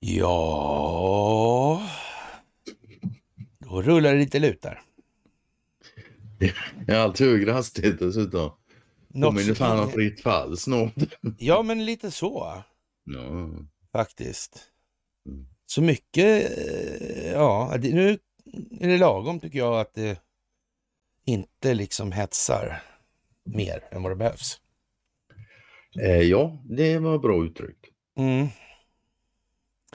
Ja... Då rullar det lite lutar. Ja, allt högre hastighet dessutom. Påminner fan om fritt fall snart. Ja, men lite så. Ja. Faktiskt. Så mycket, eh, ja, nu är det lagom tycker jag att det inte liksom hetsar mer än vad det behövs. Eh, ja, det var bra uttryck. Mm.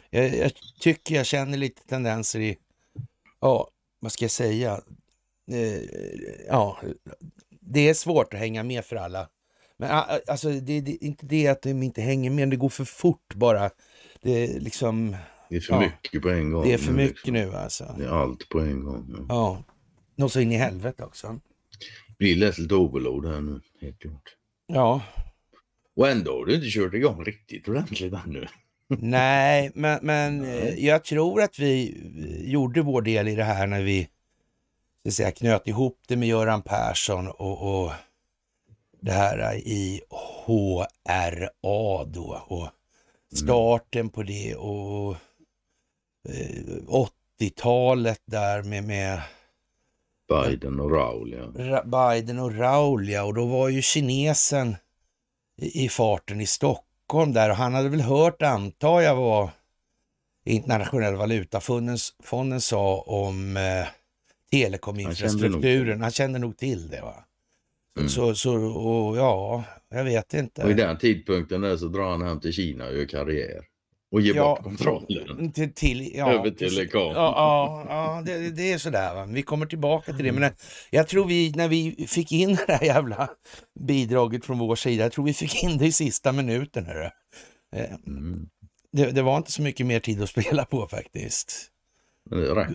Jag, jag, tycker jag känner lite tendenser i, ja, vad ska jag säga? Eh, ja, det är svårt att hänga med för alla. Men alltså, det är inte det att de inte hänger med, det går för fort bara. Det är liksom... Det är för ja, mycket på en gång. Det är för nu, mycket liksom. nu alltså. Det är allt på en gång. Ja. ja. Och så in i helvete också blir lätt lite overload här nu, helt klart. Ja. Och ändå har du inte kört igång riktigt ordentligt ännu. Nej, men, men eh, jag tror att vi gjorde vår del i det här när vi så säga, knöt ihop det med Göran Persson och, och det här i HRA då och mm. starten mm. på det och 80-talet eh, där med, med Biden och Raul, ja. Biden och Raul, ja. Och då var ju kinesen i, i farten i Stockholm där och han hade väl hört, antar jag, vad internationella valutafonden sa om eh, telekominfrastrukturen. Han, han kände nog till det. va? Mm. Så, så och, ja, jag vet inte. Och i den tidpunkten där så drar han hem till Kina och gör karriär och ge ja, bort kontrollen. Till, till, ja, Över telekom. Ja, ja, ja det, det, är sådär. Va? Vi kommer tillbaka till det. Mm. Men eh, jag tror vi, när vi fick in det här jävla bidraget från vår sida, jag tror vi fick in det i sista minuten. Hörru. Eh, mm. Det, det var inte så mycket mer tid att spela på faktiskt.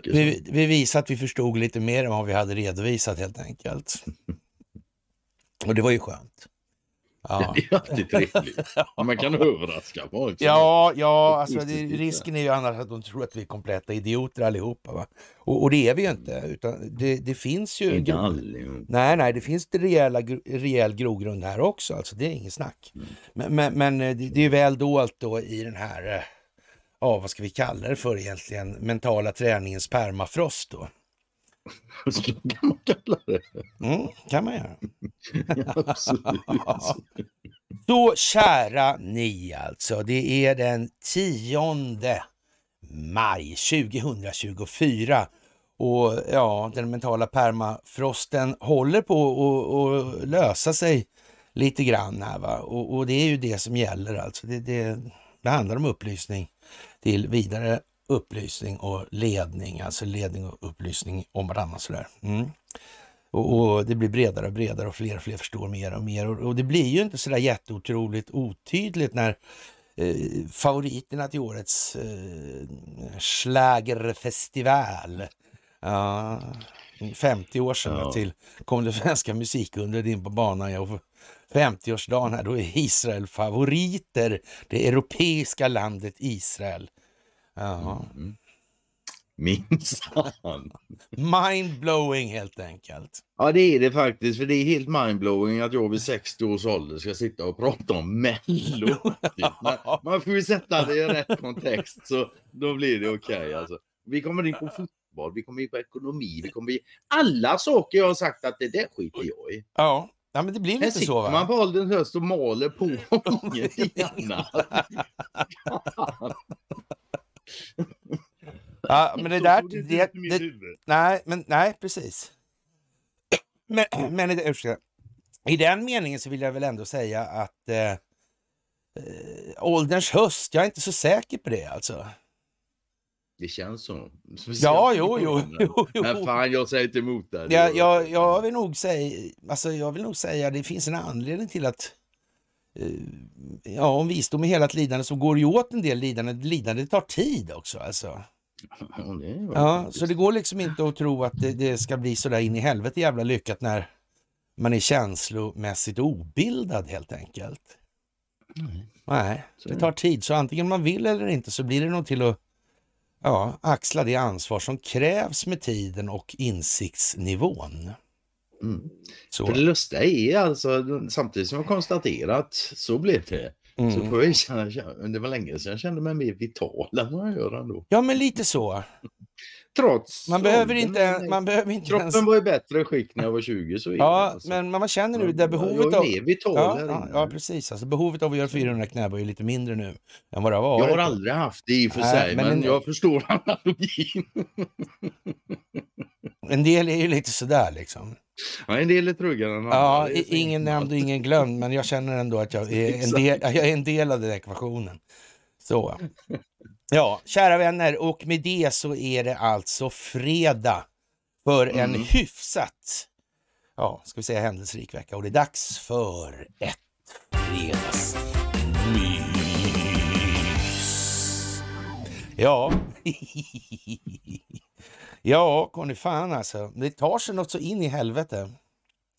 Vi, vi visade att vi förstod lite mer än vad vi hade redovisat helt enkelt. Och det var ju skönt. Ja. Det är alltid trevligt. Man kan överraska folk. Ja, ja alltså, det, risken är ju annars att de tror att vi är kompletta idioter allihopa. Va? Och, och det är vi ju inte. Utan det, det finns ju... Inte Nej, nej, det finns det rejäl grogrund här också. Alltså, det är inget snack. Mm. Men, men, men, eh, det, det är väl dolt då i den här, eh, ja, vad ska vi kalla det för egentligen, mentala träningens permafrost då. Så kan man kalla det. Mm, kan man göra. ja, Så kära ni alltså, det är den 10 maj 2024 och ja, den mentala permafrosten håller på att lösa sig lite grann här va. Och, och, det är ju det som gäller alltså. Det, det, det handlar om upplysning till vidare upplysning och ledning, alltså ledning och upplysning om varandra sådär. Mm. Och, och, det blir bredare och bredare och fler och fler förstår mer och mer. Och, och det blir ju inte sådär jätteotroligt otydligt när eh, favoriterna till årets eh, Schlagerfestival ja, 50 år sedan ja. till kom det svenska musikundret in på banan. Jag 50-årsdagen här, då är Israel favoriter. Det europeiska landet Israel. Jaha... Mm, mm. Minsann. mindblowing helt enkelt. Ja det är det faktiskt. För det är helt mindblowing att jag vid 60 års ålder ska sitta och prata om Mello. Typ. man, man får ju sätta det i rätt kontext så då blir det okej. Okay, alltså. Vi kommer in på fotboll, vi kommer in på ekonomi, vi kommer in... Alla saker jag har sagt att det där skiter jag i. Ja. Ja, men det blir lite så. Va? man på ålderns höst och maler på om inget annat. Ja, men det där... Det, det, det, nej, men, nej, precis. Men, men ursäkta. I den meningen så vill jag väl ändå säga att eh, eh, ålderns höst, jag är inte så säker på det alltså. Det känns så. Ja, jo, jo, jo, jo. Men fan, jag säger inte emot där. Jag, jag, jag, vill nog säga, alltså, jag vill nog säga det finns en anledning till att Eh, ja, om visdom är helat lidande så går det ju åt en del lidande. Lidande tar tid också alltså. Ja, så det går liksom inte att tro att det, det ska bli sådär in i helvete jävla lyckat när man är känslomässigt obildad helt enkelt. Nej, det tar tid. Så antingen man vill eller inte så blir det nog till att ja, axla det ansvar som krävs med tiden och insiktsnivån. Mm. Så. För det lustiga är alltså, samtidigt som jag konstaterat, så blev det. Mm. Så får jag känna, det var länge sedan jag kände mig mer vital än vad jag gör ändå. Ja, men lite så. Trots man behöver inte, man behöver inte Kroppen ens... var i bättre skick när jag var 20. Så ja, alltså. men man känner nu det behovet jag av... Jag är vital ja, ja, ja, precis. Alltså, behovet av att göra 400 knäböj är lite mindre nu än vad det har varit. Jag har aldrig haft det i och för äh, sig, men, men en... jag förstår analogin. en del är ju lite sådär liksom. Ja, en del är truggare än Ja, ingen nämnd och ingen glömd, men jag känner ändå att jag är en del, jag är en del av den ekvationen. Så. Ja, kära vänner, och med det så är det alltså fredag för en mm. hyfsat, ja, ska vi säga händelserik vecka och det är dags för ett fredagsmys. Ja. Ja, Conny, fan alltså. Det tar sig något så in i helvete.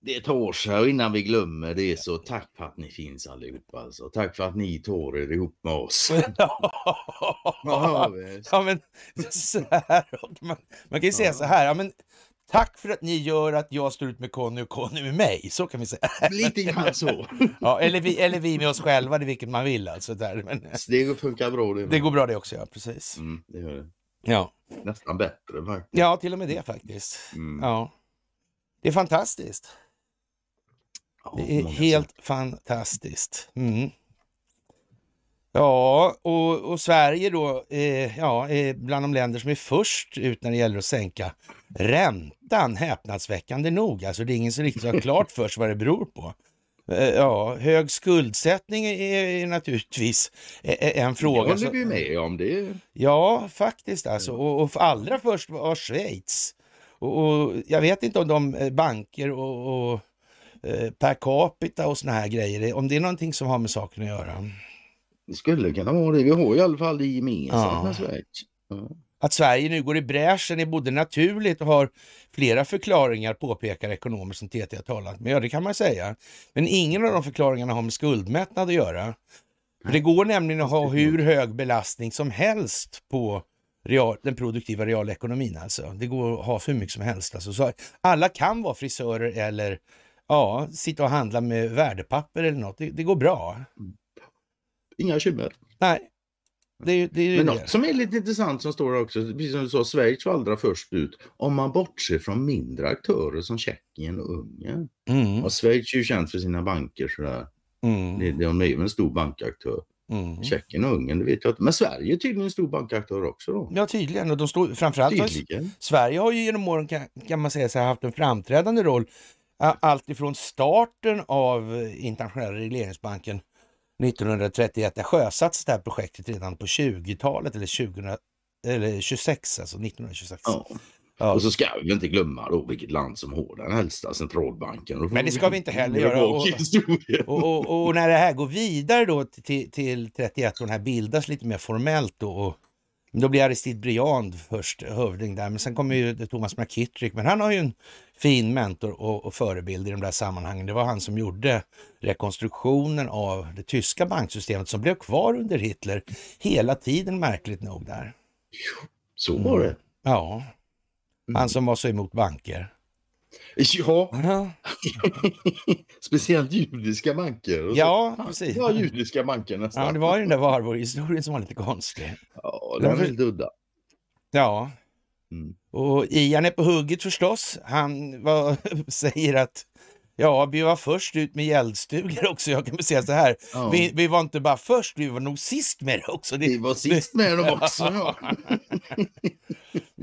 Det tar sig och innan vi glömmer det så tack för att ni finns allihopa. Alltså. Tack för att ni tar er ihop med oss. ja, men så här. Man, man kan ju säga så här. Ja, men, Tack för att ni gör att jag står ut med Conny och Conny med mig. Så kan vi säga. Lite grann så. ja, eller, vi, eller vi med oss själva, det är vilket man vill. Alltså, där. Men, alltså, det funkar bra det. Det går bra det också, ja. Precis. Mm, det gör det. Ja. Nästan bättre faktiskt. Ja, till och med det faktiskt. Mm. Ja. Det är fantastiskt. Oh, det är helt sätt. fantastiskt. Mm. Ja, och, och, Sverige då eh, ja, är bland de länder som är först ut när det gäller att sänka räntan, häpnadsväckande nog. Alltså det är ingen som riktigt har klart för sig vad det beror på. Eh, ja, hög skuldsättning är naturligtvis eh, eh, en fråga. Det håller vi med om. det. Ja, faktiskt alltså. Mm. Och, och allra först var Schweiz. Och, och, jag vet inte om de banker och, och per capita och såna här grejer, om det är någonting som har med saken att göra. Det skulle kunna vara det. Vi har i alla fall det gemensamt ja. med Schweiz. Ja. Att Sverige nu går i bräschen är både naturligt och har flera förklaringar, påpekar ekonomer som TT har talat med. Ja, det kan man säga. Men ingen av de förklaringarna har med skuldmättnad att göra. För det går nämligen att ha hur hög belastning som helst på real, den produktiva realekonomin. Alltså. Det går att ha hur mycket som helst. Alltså. Så alla kan vara frisörer eller ja, sitta och handla med värdepapper eller något. Det, det går bra. Inga bekymmer. Nej, det, det Men något som är lite intressant som står också, precis som du sa, Schweiz var allra först ut. Om man bortser från mindre aktörer som Tjeckien och Ungern. Mm. Och Schweiz är ju känt för sina banker sådär. Mm. de är ju en stor bankaktör. Mm. Tjeckien och Ungern, det vet jag inte. Men Sverige är tydligen en stor bankaktör också då. Ja tydligen, och de står, framförallt tydligen. Sverige har ju genom åren kan, kan man säga så här, haft en framträdande roll. Allt ifrån starten av eh, internationella regleringsbanken 1931 det sjösattes det här projektet redan på 20-talet eller, 20, eller 26, alltså 1926. Ja. Ja. Och så ska vi inte glömma då vilket land som har den äldsta centralbanken. Men det ska vi inte heller göra. Och, och, och, och, när det här går vidare då till, till 31 och den här bildas lite mer formellt då och då blir Aristide Briand först hövding där, men sen kommer ju Thomas McKittrick. Men han har ju en fin mentor och, och, förebild i de där sammanhangen. Det var han som gjorde rekonstruktionen av det tyska banksystemet som blev kvar under Hitler hela tiden märkligt nog där. Så var det. Mm. Ja. Han mm. som var så emot banker. Ja, speciellt judiska banker. Ja, precis. Ja, judiska banker nästan. Ja, det var ju den där Warburg-historien som var lite konstig. Ja, den var lite udda. Ja. Mm. Och Ian är på hugget förstås. Han var, säger att Ja, vi var först ut med gäldstugor också. Jag kan säga så här, ja. vi, vi, var inte bara först, vi var nog sist med det också. Det, vi var sist med dem också. Ja.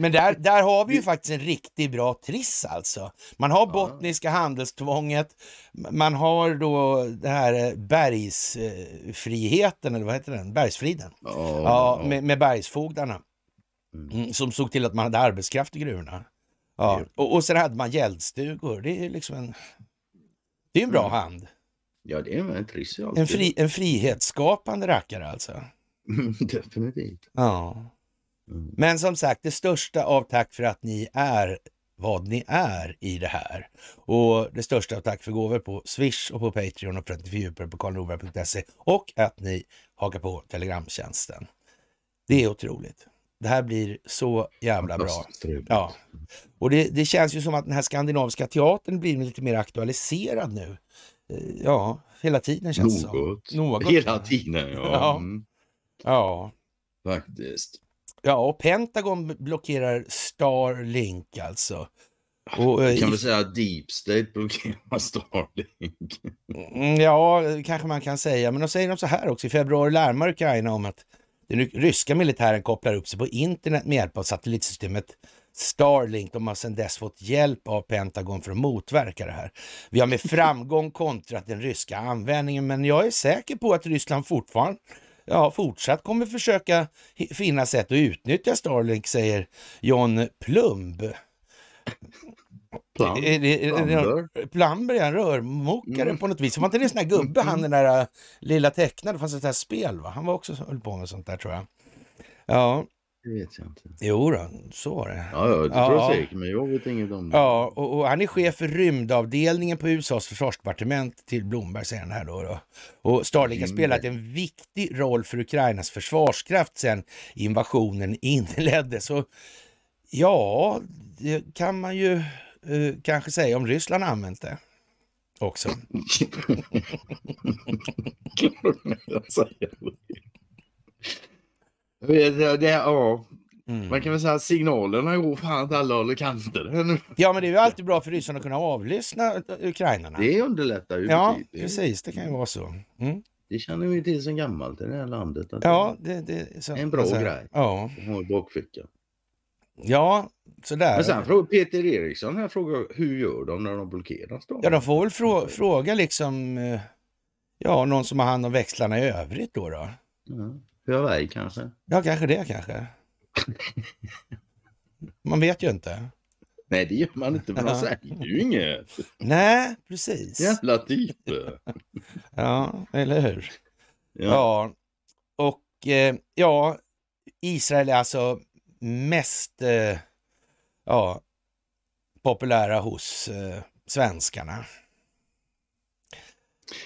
Men där, där har vi ju faktiskt en riktigt bra triss alltså. Man har bottniska handelstvånget, man har då det här eh, bergsfriheten, eller vad heter den? Bergsfriden. Oh, ja, med, med bergsfogdarna. Mm. mm. Som såg till att man hade arbetskraft i gruvorna. Ja. Och, och sen hade man gäldstugor. Det är liksom en, det är en bra mm. hand. Ja, det är en triss. En, fri, en frihetsskapande rackare alltså. Definitivt. Ja. Mm. Men som sagt, det största av tack för att ni är vad ni är i det här. Och det största av tack för gåvor på Swish och på Patreon och för att ni fördjupar på karlnorberg.se och att ni hakar på Telegramtjänsten. Det är otroligt. Det här blir så jävla bra. Ja. Och det, det, känns ju som att den här skandinaviska teatern blir lite mer aktualiserad nu. Eh, ja, hela tiden känns det Något. Som. Något. Hela tiden, ja. ja. Mm. ja. Faktiskt. Ja, Pentagon blockerar Starlink alltså. Och, eh, kan man säga att Deep State blockerar Starlink. Mm, ja, kanske man kan säga. Men de säger de så här också. I februari larmar Ukraina om att den ryska militären kopplar upp sig på internet med hjälp av satellitsystemet Starlink. De har sedan dess fått hjälp av Pentagon för att motverka det här. Vi har med framgång kontrat den ryska användningen, men jag är säker på att Ryssland fortfarande ja, fortsatt kommer försöka finna sätt att utnyttja Starlink, säger John Plumb. Plum, Plumber ja, rörmokare mm. på något vis. Var inte det en sån där gubbe, mm. han den där äh, lilla tecknade, det fanns ett sånt här spel va? Han var också höll på med sånt där tror jag. Ja, det vet jag inte. Jo då, så var det. Ja, det tror jag säkert, men jag vet inget om det. Ja, och, och, han är chef för rymdavdelningen på USAs försvarsdepartement till Blomberg, säger han här då. då. Och Starlink har spelat en viktig roll för Ukrainas försvarskraft sedan invasionen inleddes. Och ja, det kan man ju eh, kanske säga om Ryssland använt det också. Det, det, ja. Mm. Man kan väl säga att signalerna går fan åt alla håll och kanter. Ja, men det är ju alltid bra för ryssarna att kunna avlyssna ukrainarna. Det underlättar ju. Ja, precis. Det kan ju vara så. Mm. Det känner vi till sen gammalt i det här landet. ja, det, det så, en bra alltså, grej. Ja. Att bakfickan. Ja, sådär. Men sen frågar Peter Eriksson här frågar hur gör de när de blockeras då? Ja, de får väl frå mm. fråga liksom, eh, ja, någon som har hand om växlarna i övrigt då. då. Mm på väg kanske. Ja, kanske det kanske. Man vet ju inte. Nej, det gör man inte, men man säger ju inget. Nej, precis. Jävla typer. ja, eller hur. Ja. ja. Och eh, ja, Israel är alltså mest eh, ja, populära hos eh, svenskarna.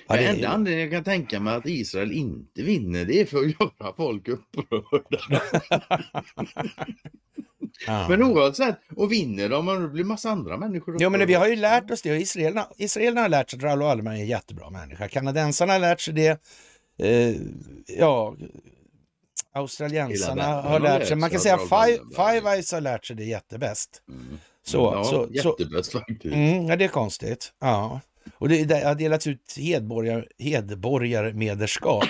Ja, det enda anledningen jag kan tänka mig att Israel inte vinner det är för att göra folk upprörda. ah. Men oavsett, och vinner de och det blir massa andra människor upprörda. Jo men vi har ju lärt oss det. Israelerna, israelerna har lärt sig att Raoul Wallenberg är en jättebra människa. Kanadensarna har lärt sig det. Eh, ja, australiensarna har lärt sig. Man kan säga Five, five Eyes har lärt sig det jättebäst. Mm. Så, ja, så, jättebäst så, faktiskt. Mm, ja, det är konstigt. Ja. Och det, det har delats ut hedborgar, hedborgarmederskap,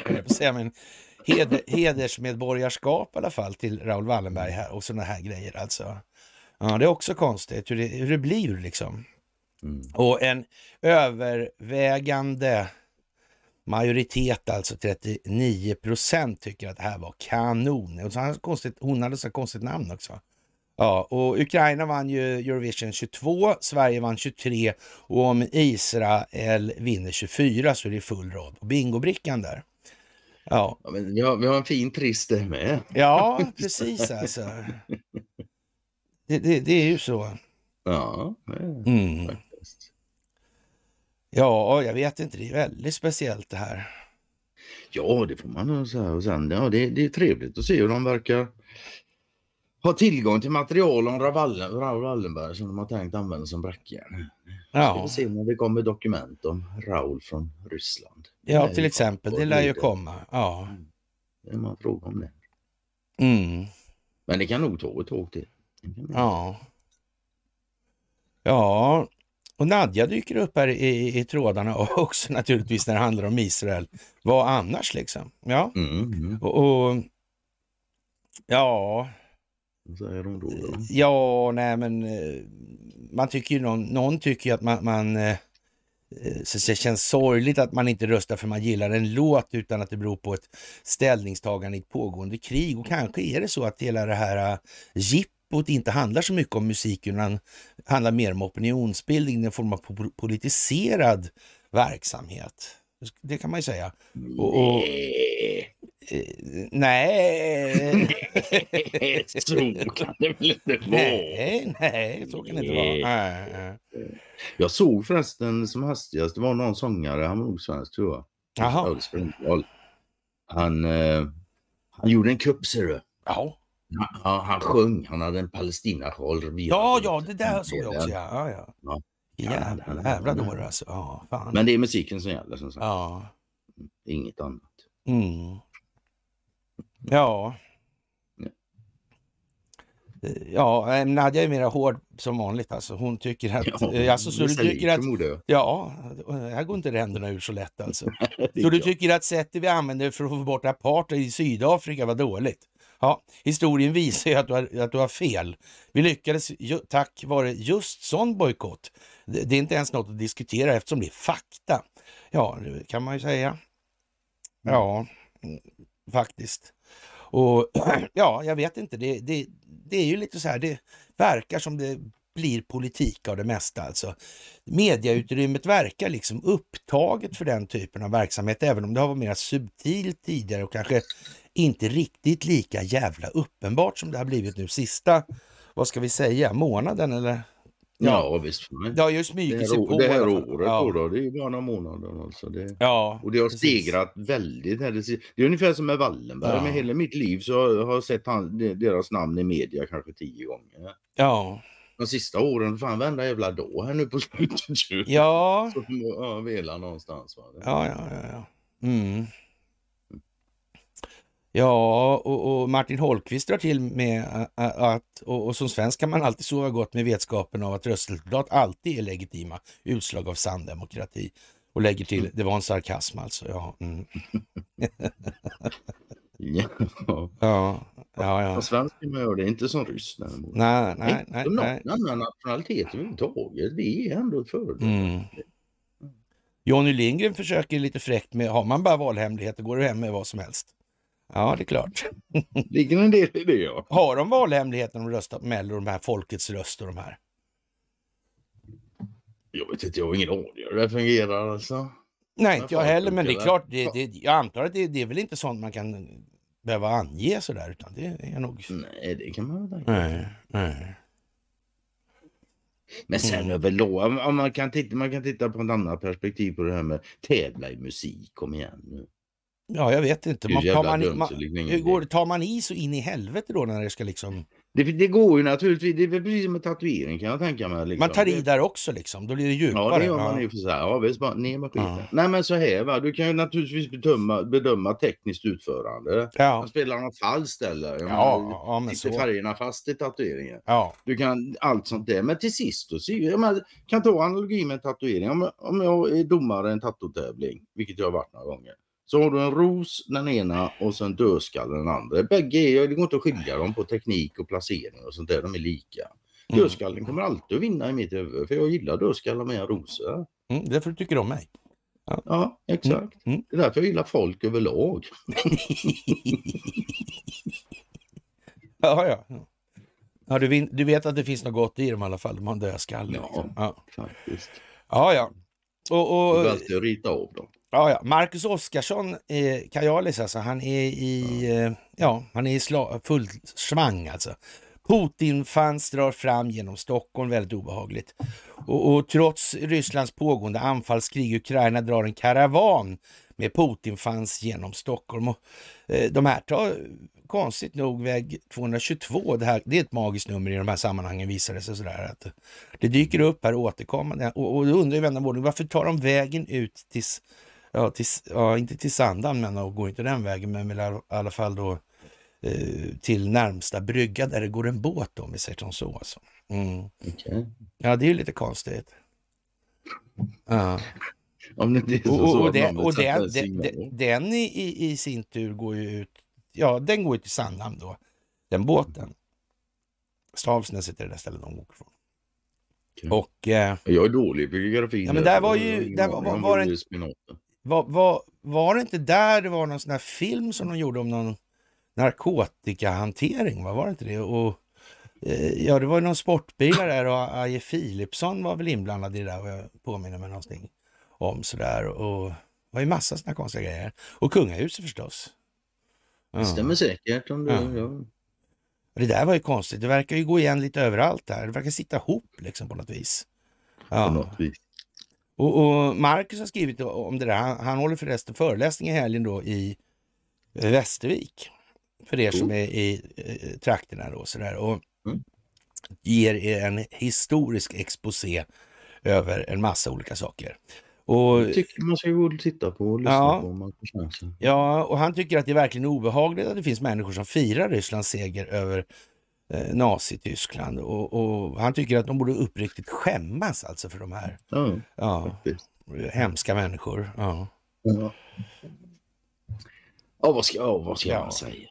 heder, hedersmedborgarskap i alla fall till Raoul Wallenberg här och sådana här grejer alltså. Ja, det är också konstigt hur det, hur det blir liksom. Mm. Och en övervägande majoritet, alltså 39 procent, tycker att det här var kanon. Och så konstigt, hon hade så konstigt namn också. Ja, och Ukraina vann ju Eurovision 22, Sverige vann 23 och om Israel vinner 24 så är det full rad på bingobrickan där. Ja. ja men vi, har, vi har en fin trist där med. Ja, precis alltså. Det, det, det är ju så. Ja, mm. Ja, jag vet inte. Det är väldigt speciellt det här. Ja, det får man nog säga. Och sen, ja, det, det är trevligt att se hur de verkar har tillgång till material om Raoul Wallenberg som de har tänkt använda som bräckjärn. Ja. Vi får se när det kommer dokument om Raoul från Ryssland. Ja, till exempel. Det lär ju komma. Ja. Det är man fråga om det. Mm. Men det kan nog ta ett tag till. Ja. Ja, och Nadja dyker upp här i, i trådarna också naturligtvis när det handlar om Israel. Vad annars liksom? Ja, mm, mm. Och, och ja, säger de då? då? Ja, nej men eh, man tycker ju någon, någon tycker ju att man, man eh, så det känns sorgligt att man inte röstar för man gillar en låt utan att det beror på ett ställningstagande i ett pågående krig. Och kanske är det så att hela det här eh, jippot inte handlar så mycket om musik utan handlar mer om opinionsbildning, en form av politiserad verksamhet. Det kan man ju säga. Och, och... Nej. så kan det väl inte vara? Nej, nej, så kan det inte vara. Nej, nej. Jag såg förresten som hastigast, det var någon sångare, han var nog svensk tror jag. Jaha. Han, eh, han gjorde en kupp ser du. Ja. ja. Han sjöng, han hade en palestinasjal. Ja, ja, det där såg jag också. Ja, ja. ja. Jävlar, dåre alltså. Ja, fan. Men det är musiken som gäller som sagt. Ja. Mm, inget annat. Mm. Ja. Ja, eh, Nadja är mera hård som vanligt alltså. Hon tycker att... Ja, eh, alltså, så du tycker att ja, här går inte ränderna ur så lätt alltså. så du tycker att sättet vi använder för att få bort apartheid i Sydafrika var dåligt? Ja, historien visar ju att du, har, att du har fel. Vi lyckades ju, tack vare just sån bojkott. Det, det, är inte ens något att diskutera eftersom det är fakta. Ja, det kan man ju säga. Mm. Ja, mm, faktiskt. Och ja, jag vet inte. Det, det, det är ju lite så här, det verkar som det blir politik av det mesta alltså. Mediautrymmet verkar liksom upptaget för den typen av verksamhet, även om det har varit mer subtilt tidigare och kanske inte riktigt lika jävla uppenbart som det har blivit nu sista, vad ska vi säga, månaden eller Ja, ja visst. Ja, just smyger sig på. Det här året ja. då, det är bara några månader. Alltså. Det, ja, och det har precis. stegrat väldigt. Det är ungefär som med Wallenberg. Ja. Med hela mitt liv så har jag sett han, deras namn i media kanske tio gånger. Ja. De sista åren, fan varenda jävla dag här nu på slutet. Ja. Som jag velar någonstans. Va? Ja, ja, ja. ja. Mm. Ja, och, och, Martin Holkvist drar till med att, och, och som svensk kan man alltid sova gott med vetskapen av att röstresultat alltid är legitima utslag av sann demokrati. Och lägger till, det var en sarkasm alltså. Ja, mm. ja. ja, ja, ja. Svensken gör det, inte som ryss däremot. Nej, nej, nej. Inte nej, någon annan nationalitet överhuvudtaget. Det är ändå ett fördel. Mm. Johnny Lindgren försöker lite fräckt med, har man bara valhemligheter går det hem med vad som helst. Ja, det är klart. Ligger en del i det ja. Har de valhemligheten att rösta på Mello, de här Folkets röst och de här? Jag vet inte, jag har ingen aning hur det fungerar alltså. Nej, inte jag heller, men det är klart, det, det, jag antar att det, det är väl inte sånt man kan behöva ange sådär, utan det är nog... Nej, det kan man väl nej, nej. Men sen mm. överlag, om man kan, titta, man kan titta på ett annat perspektiv på det här med tävla i musik, kom igen nu. Ja, jag vet inte. Man, tar man, man, hur går Tar man i så in i helvete då när det ska liksom... Det, det går ju naturligtvis. Det är precis som med tatuering kan jag tänka mig. Liksom. Man tar i där också liksom. Då blir det djupare. Ja, det gör man ju för Ja, visst. Bara ner med skiten. Ja. Nej, men så här va. Du kan ju naturligtvis bedöma, bedöma tekniskt utförande. Ja. Man spelar något falskt eller? Ja, man, ja, men sitter så. färgerna fast i tatueringen? Ja. Du kan allt sånt där. Men till sist då. Jag kan ta analogi med tatuering. Om, om jag är domare i en tatotävling, vilket jag har varit några gånger. Så har du en ros den ena och sen dödskalle den andra. Bägge är, det går inte att skilja dem på teknik och placering och sånt där. De är lika. Mm. Dödskallen kommer alltid att vinna i mitt huvud för jag gillar dödskallar mer än rosor. Mm, därför du tycker om mig. Ja, ja exakt. Mm. mm. Det är därför jag gillar folk överlag. ja, ja. ja du, du, vet att det finns något gott i dem i alla fall, de har en dödskalle. Ja, liksom. ja, faktiskt. Ja, ja. Och, och... Det är bäst rita av dem. Ja, ja. Marcus Oskarsson eh, Kajalis alltså, han är i, mm. ja, han är i sla, fullt svang alltså. Putin-fans drar fram genom Stockholm, väldigt obehagligt. Och, och trots Rysslands pågående anfallskrig i Ukraina drar en karavan med Putin-fans genom Stockholm. Och, eh, de här tar konstigt nog väg 222. Det, här, det är ett magiskt nummer i de här sammanhangen visar det sig sådär. Att det dyker upp här återkommande och, och då undrar ju vän varför tar de vägen ut tills ja, till, ja, inte till Sandhamn, men och går inte den vägen, men i alla fall då eh, till närmsta brygga där det går en båt om vi säger som så. Alltså. Mm. Okay. Ja, det är ju lite konstigt. Ja. Om det inte är så, och, och, den, och den, den, den i, i, sin tur går ju ut, ja den går ju till Sandhamn då, den båten. Stavsnäs heter det där stället de åker från. Okay. Och, eh, jag är dålig på geografi. Ja, men där var ju... Där var, var, var, var det, var, var, var det inte där det var någon sån här film som de gjorde om någon narkotikahantering? Vad var det inte det? Och, eh, ja, det var någon sportbilar där och Aje Philipsson var väl inblandad i det där och jag påminner mig någonting om sådär. Och, det var ju massa sådana konstiga grejer. Och kungahuset förstås. Det stämmer säkert. Om du, ja. ja. Det där var ju konstigt. Det verkar ju gå igen lite överallt där. Det verkar sitta ihop liksom på något vis. Ja. På något vis. Och, och Marcus har skrivit om det där. Han, han håller förresten föreläsning i helgen då i Västervik. För er som mm. är i eh, trakterna då sådär. Och mm. ger er en historisk exposé över en massa olika saker. Och, jag tycker man ska gå och titta på och lyssna ja, på om man får chansen. Ja, och han tycker att det är verkligen obehagligt att det finns människor som firar Rysslands seger över eh, Nazityskland. Och, och, han tycker att de borde uppriktigt skämmas alltså för de här ja, ja, hemska människor. Ja. Ja. ja, vad ska, oh, vad ska ja. man säga?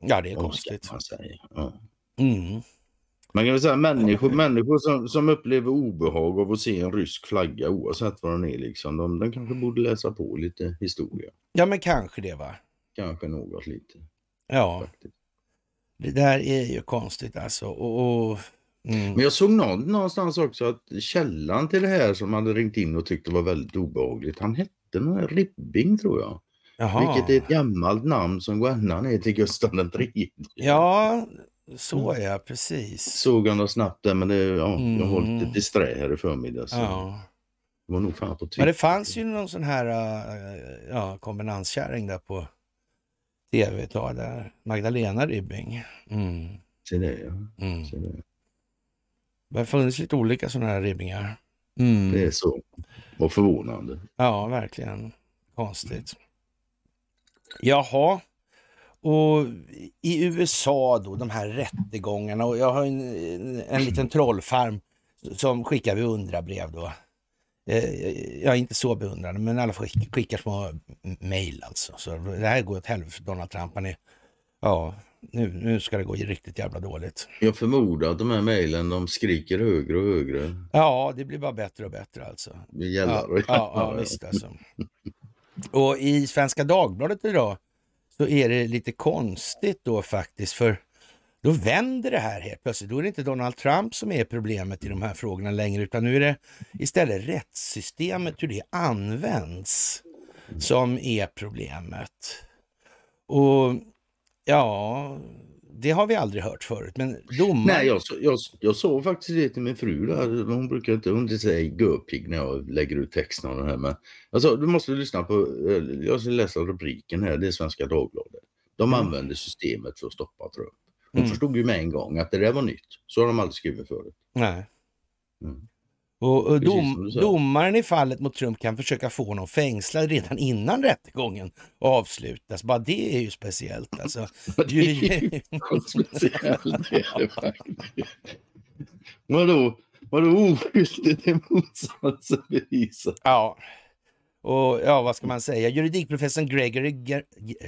Ja, det är konstigt. Man, säga? Ja. Mm. man kan väl säga människor, människor som, som upplever obehag av att se en rysk flagga oavsett vad den är, liksom, de, de kanske borde läsa på lite historia. Ja, men kanske det va? Kanske något lite. Ja. Faktiskt. Det där är ju konstigt alltså. Och, och mm. Men jag såg någon, någonstans också att källan till det här som hade ringt in och tyckte var väldigt obehagligt, han hette någon Ribbing tror jag. Jaha. Vilket är ett gammalt namn som går ända ner till Gustav III. Ja, så är jag precis. Såg han snabbt där men det, ja, mm. jag har hållit lite disträ här i förmiddag. Så. Ja. Det var nog fan på Men det fanns ju någon sån här äh, ja, kombinanskärring där på tv-talare. Magdalena Ribbing. Mm. Se det ja. Mm. det. Det har funnits lite olika sådana här ribbingar. Mm. Det är så. och förvånande. Ja, verkligen. Konstigt. Jaha. Och i USA då, de här rättegångarna. Och jag har en, en liten trollfarm som skickar vi brev då. Eh, jag är inte så beundrande, men alla skick, skickar små mejl alltså. Så det här går åt helvete för Donald Trump. Han är, ja, nu, nu ska det gå riktigt jävla dåligt. Jag förmodar att de här mejlen de skriker högre och högre. Ja, det blir bara bättre och bättre alltså. Det gäller. Ja, ja, ja, ja visst alltså. Och i Svenska Dagbladet idag så är det lite konstigt då faktiskt för då vänder det här helt plötsligt. Då är det inte Donald Trump som är problemet i de här frågorna längre, utan nu är det istället rättssystemet, hur det används, som är problemet. Och ja, det har vi aldrig hört förut. Men domar... Nej, jag, jag, jag såg faktiskt det till min fru där. Hon brukar inte, hon inte säga görpigg när jag lägger ut texten om det här. Men alltså, du måste lyssna på, eh, jag ska läsa rubriken här, det är Svenska Dagbladet. De mm. använder systemet för att stoppa Trump. De mm. förstod ju med en gång att det där var nytt. Så har de aldrig skrivit förut. Nej. Mm. Och, och dom, domaren i fallet mot Trump kan försöka få honom fängslad redan innan rättegången avslutas. Bara det är ju speciellt. Alltså, det är ju speciellt. Det är Vadå, vadå oskyldigt är motsatsen bevisat? Ja. Och ja, vad ska man säga? Juridikprofessorn Gregory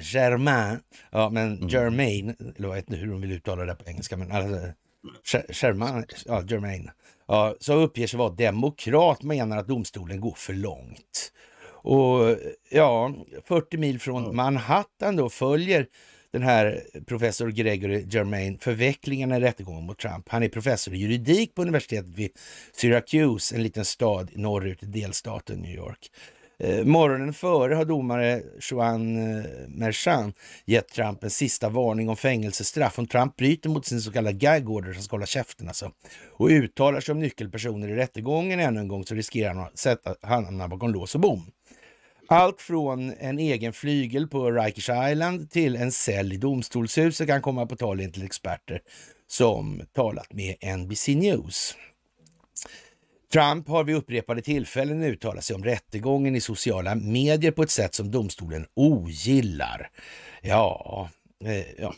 Germain, ja men mm. Germain, eller jag vet inte hur de vill uttala det på engelska, men alltså, Germain, ja, Germain, ja, som uppger sig vara demokrat menar att domstolen går för långt. Och ja, 40 mil från Manhattan då följer den här professor Gregory Germain förvecklingarna i rättegången mot Trump. Han är professor i juridik på universitetet vid Syracuse, en liten stad norrut i delstaten New York. Eh, morgonen före har domare Juan eh, Merchan gett Trump en sista varning om fängelsestraff om Trump bryter mot sin så kallade gag order, som ska hålla käften alltså, och uttalar sig om nyckelpersoner i rättegången ännu en gång så riskerar han att sätta hamna bakom lås och bom. Allt från en egen flygel på Rikers Island till en cell i domstolshuset kan komma på tal enligt experter som talat med NBC News. Trump har vid upprepade tillfällen uttalat sig om rättegången i sociala medier på ett sätt som domstolen ogillar. Ja, eh, Ja.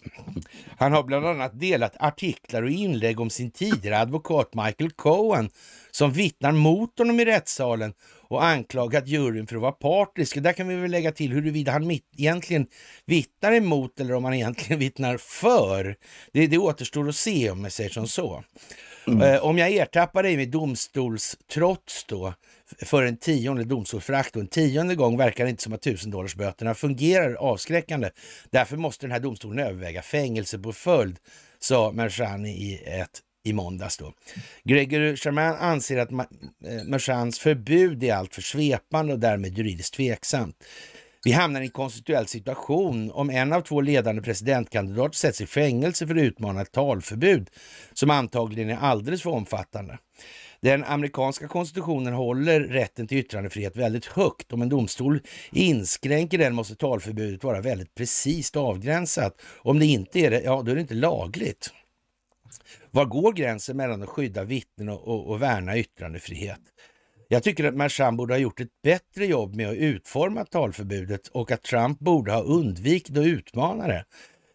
Han har bland annat delat artiklar och inlägg om sin tidigare advokat Michael Cohen som vittnar mot honom i rättssalen och anklagat juryn för att vara partisk. Där kan vi väl lägga till huruvida han egentligen vittnar emot eller om han egentligen vittnar för. Det, det återstår att se om jag säger som så. Mm. Eh, om jag ertappar dig med domstolstrots då, för en tionde domstolsförakt och en tionde gång verkar det inte som att tusendollarsböterna fungerar avskräckande. Därför måste den här domstolen överväga fängelse på följd, sa Mershani i ett i måndags. Då. Gregory Charman anser att eh, Mershans förbud är alltför svepande och därmed juridiskt tveksamt. Vi hamnar i en konstitutionell situation om en av två ledande presidentkandidater sätts i fängelse för att utmana ett talförbud som antagligen är alldeles för omfattande. Den amerikanska konstitutionen håller rätten till yttrandefrihet väldigt högt. Om en domstol inskränker den måste talförbudet vara väldigt precist avgränsat. Om det inte är det, ja då är det inte lagligt. Var går gränsen mellan att skydda vittnen och, och, och värna yttrandefrihet? Jag tycker att Mercan borde ha gjort ett bättre jobb med att utforma talförbudet och att Trump borde ha undvikit att utmana det.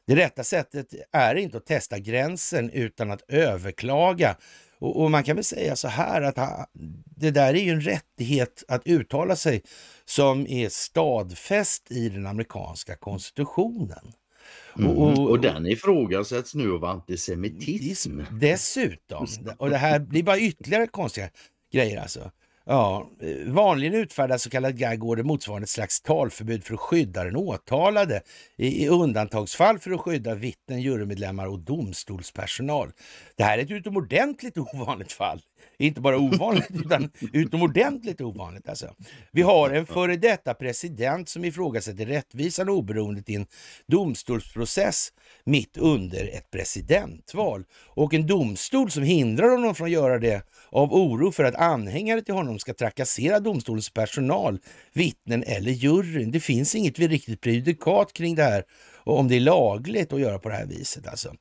Det rätta sättet är inte att testa gränsen utan att överklaga. Och, och man kan väl säga så här att ha, det där är ju en rättighet att uttala sig som är stadfäst i den amerikanska konstitutionen. Mm, och, och, och den ifrågasätts nu av antisemitism. Dessutom, och det här blir bara ytterligare konstiga grejer alltså. Ja, vanligen utfärdar så kallad gag order motsvarande ett slags talförbud för att skydda den åtalade i, i undantagsfall för att skydda vittnen, jurymedlemmar och domstolspersonal. Det här är ett utomordentligt ovanligt fall inte bara ovanligt utan utomordentligt ovanligt. Alltså. Vi har en före detta president som ifrågasätter rättvisan och oberoendet i en domstolsprocess mitt under ett presidentval och en domstol som hindrar honom från att göra det av oro för att anhängare till honom ska trakassera domstolens personal, vittnen eller juryn. Det finns inget riktigt prejudikat kring det här och om det är lagligt att göra på det här viset. Alltså.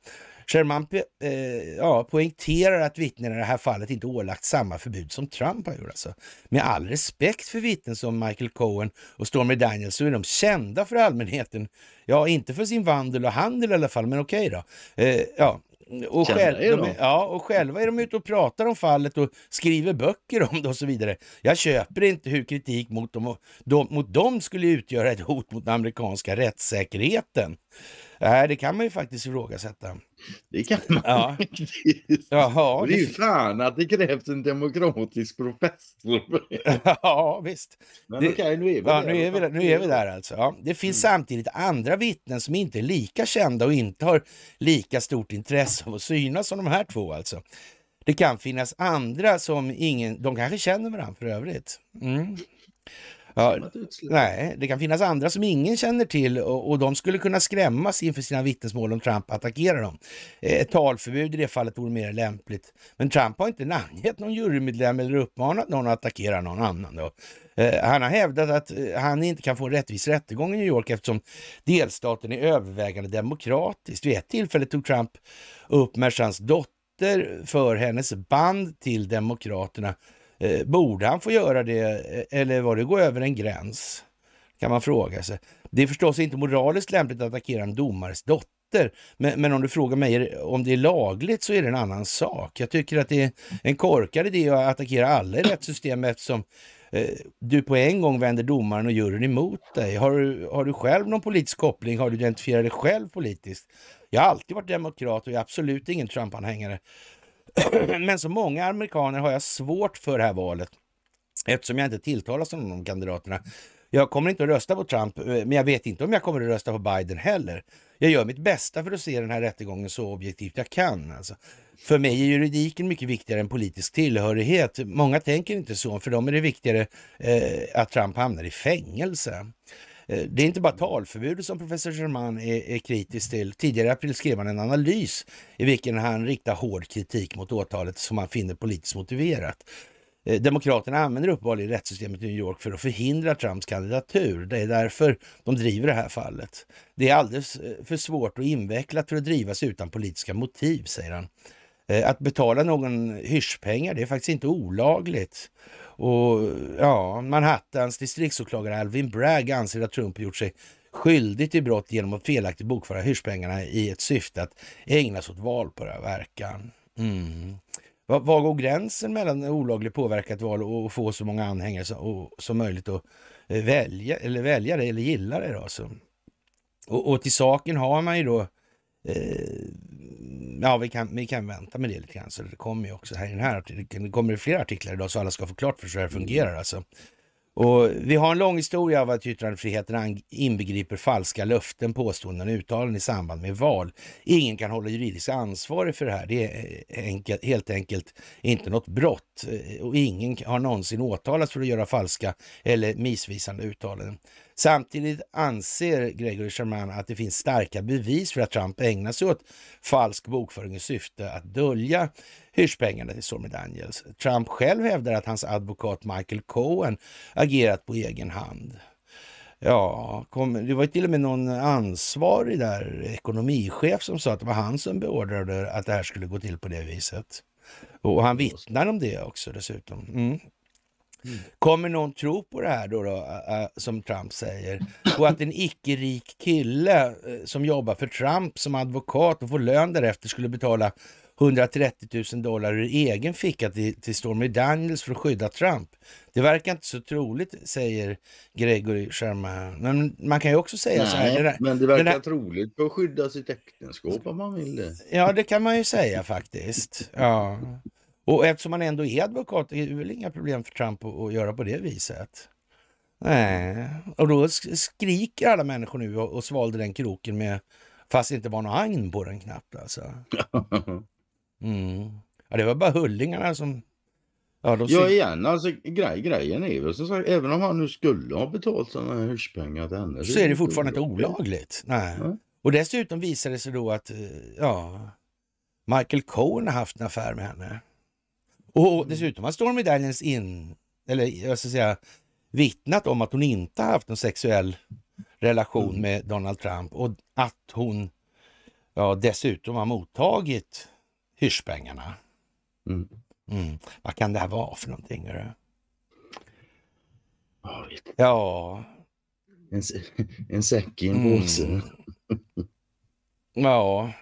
Sherman eh, ja, poängterar att vittnen i det här fallet inte ålagt samma förbud som Trump har gjort. Alltså. Med all respekt för vittnen som Michael Cohen och Stormy Daniels så är de kända för allmänheten. Ja, inte för sin vandel och handel i alla fall, men okej okay då. Eh, ja, och, själv, de, ja, och själva är de ute och pratar om fallet och skriver böcker om det och så vidare. Jag köper inte hur kritik mot dem, och, de, mot dem skulle utgöra ett hot mot den amerikanska rättssäkerheten. Nej, det kan man ju faktiskt ifrågasätta. Det kan man ja. faktiskt. Jaha, det är ju fan att det krävs en demokratisk professor. ja, visst. Men det, okej, nu är vi ja, där. Nu är vi, nu är vi där alltså. Ja. Det finns mm. samtidigt andra vittnen som inte är lika kända och inte har lika stort intresse av att synas som de här två alltså. Det kan finnas andra som ingen, de kanske känner varandra för övrigt. Mm. Ja, nej, det kan finnas andra som ingen känner till och, och de skulle kunna skrämmas inför sina vittnesmål om Trump attackerar dem. Eh, ett talförbud i det fallet vore mer lämpligt. Men Trump har inte namngett någon jurymedlem eller uppmanat någon att attackera någon annan. Då. Eh, han har hävdat att eh, han inte kan få en rättvis rättegång i New York eftersom delstaten är övervägande demokratisk. Vid ett tillfälle tog Trump upp Mersans dotter för hennes band till Demokraterna Eh, borde han få göra det eh, eller var det gå över en gräns? Kan man fråga sig. Det är förstås inte moraliskt lämpligt att attackera en domares dotter, men, men om du frågar mig om det är lagligt så är det en annan sak. Jag tycker att det är en korkad idé att attackera alla i rättssystemet eftersom eh, du på en gång vänder domaren och juryn emot dig. Har du, har du själv någon politisk koppling? Har du identifierat dig själv politiskt? Jag har alltid varit demokrat och jag är absolut ingen Trump-anhängare. Men som många amerikaner har jag svårt för det här valet eftersom jag inte tilltalas av någon av kandidaterna. Jag kommer inte att rösta på Trump, eh, men jag vet inte om jag kommer att rösta på Biden heller. Jag gör mitt bästa för att se den här rättegången så objektivt jag kan. Alltså. För mig är juridiken mycket viktigare än politisk tillhörighet. Många tänker inte så, för dem är det viktigare eh, att Trump hamnar i fängelse. Eh, det är inte bara talförbudet som professor Germain är, är kritisk till. Tidigare i april skrev han en analys i vilken han riktar hård kritik mot åtalet som han finner politiskt motiverat. Eh, demokraterna använder uppenbarligen rättssystemet i New York för att förhindra Trumps kandidatur. Det är därför de driver det här fallet. Det är alldeles eh, för svårt och invecklat för att drivas utan politiska motiv, säger han. Att betala någon hyrspengar, det är faktiskt inte olagligt. Och ja, Manhattans distriktsåklagare Alvin Bragg anser att Trump gjort sig skyldig till brott genom att felaktigt bokföra hyrspengarna i ett syfte att ägna sig åt valpåverkan. Mm. Var går gränsen mellan olagligt påverkat val och få så många anhängare som möjligt att eh, välja, eller välja det eller gilla det? Då? Alltså? Och, och till saken har man ju då Eh, ja, vi kan, vi kan vänta med det lite grann. Så det kommer ju också här i den här artikeln. Det kommer flera artiklar idag så alla ska få klart för sig hur det fungerar. Alltså. Och vi har en lång historia av att yttrandefriheten inbegriper falska löften, påståenden och uttalanden i samband med val. Ingen kan hålla juridiskt ansvarig för det här. Det är eh, enkelt, helt enkelt inte något brott eh, och ingen har någonsin åtalats för att göra falska eller missvisande uttalanden. Samtidigt anser Gregory Sherman att det finns starka bevis för att Trump ägnar sig åt falsk bokföring i syfte att dölja hyrs pengarna till Stormy Daniels. Trump själv hävdar att hans advokat Michael Cohen agerat på egen hand. Ja, kom, det var till och med någon ansvarig där, ekonomichef, som sa att det var han som beordrade att det här skulle gå till på det viset. Och han vittnar om det också dessutom. Mm. Mm. Kommer någon tro på det här då, då, som Trump säger? Och att en icke-rik kille eh, som jobbar för Trump som advokat och får lön därefter skulle betala 130 000 dollar ur egen ficka till, till Stormy Daniels för att skydda Trump. Det verkar inte så troligt, säger Gregory Sharma. Men man kan ju också säga Nej, så här. Det där, men det verkar det där... troligt för att skydda sitt äktenskap om man vill det. Ja, det kan man ju säga faktiskt. Ja. Och eftersom man ändå är advokat är det väl inga problem för Trump att, att göra på det viset. Nej, och då skriker alla människor nu och, och svalde den kroken med fast det inte var någon agn på den knappt alltså. Mm. Ja, det var bara hullingarna som... Ja, de ja igen, alltså grej, grejen är väl som sagt, även om han nu skulle ha betalt sådana här hyrspengar till henne. Så, är det fortfarande inte olagligt. Nej. Ja. Och dessutom visade det sig då att, eh, ja, Michael Cohen har haft en affär med henne. Och mm. dessutom har Stormy Daniels in, eller jag ska säga, vittnat om att hon inte har haft någon sexuell relation mm. med Donald Trump och att hon ja, dessutom har mottagit Hyrspengarna. Mm. Mm. Vad kan det här vara för någonting? Eller? Ja. En, en säck i en mm. påse. ja.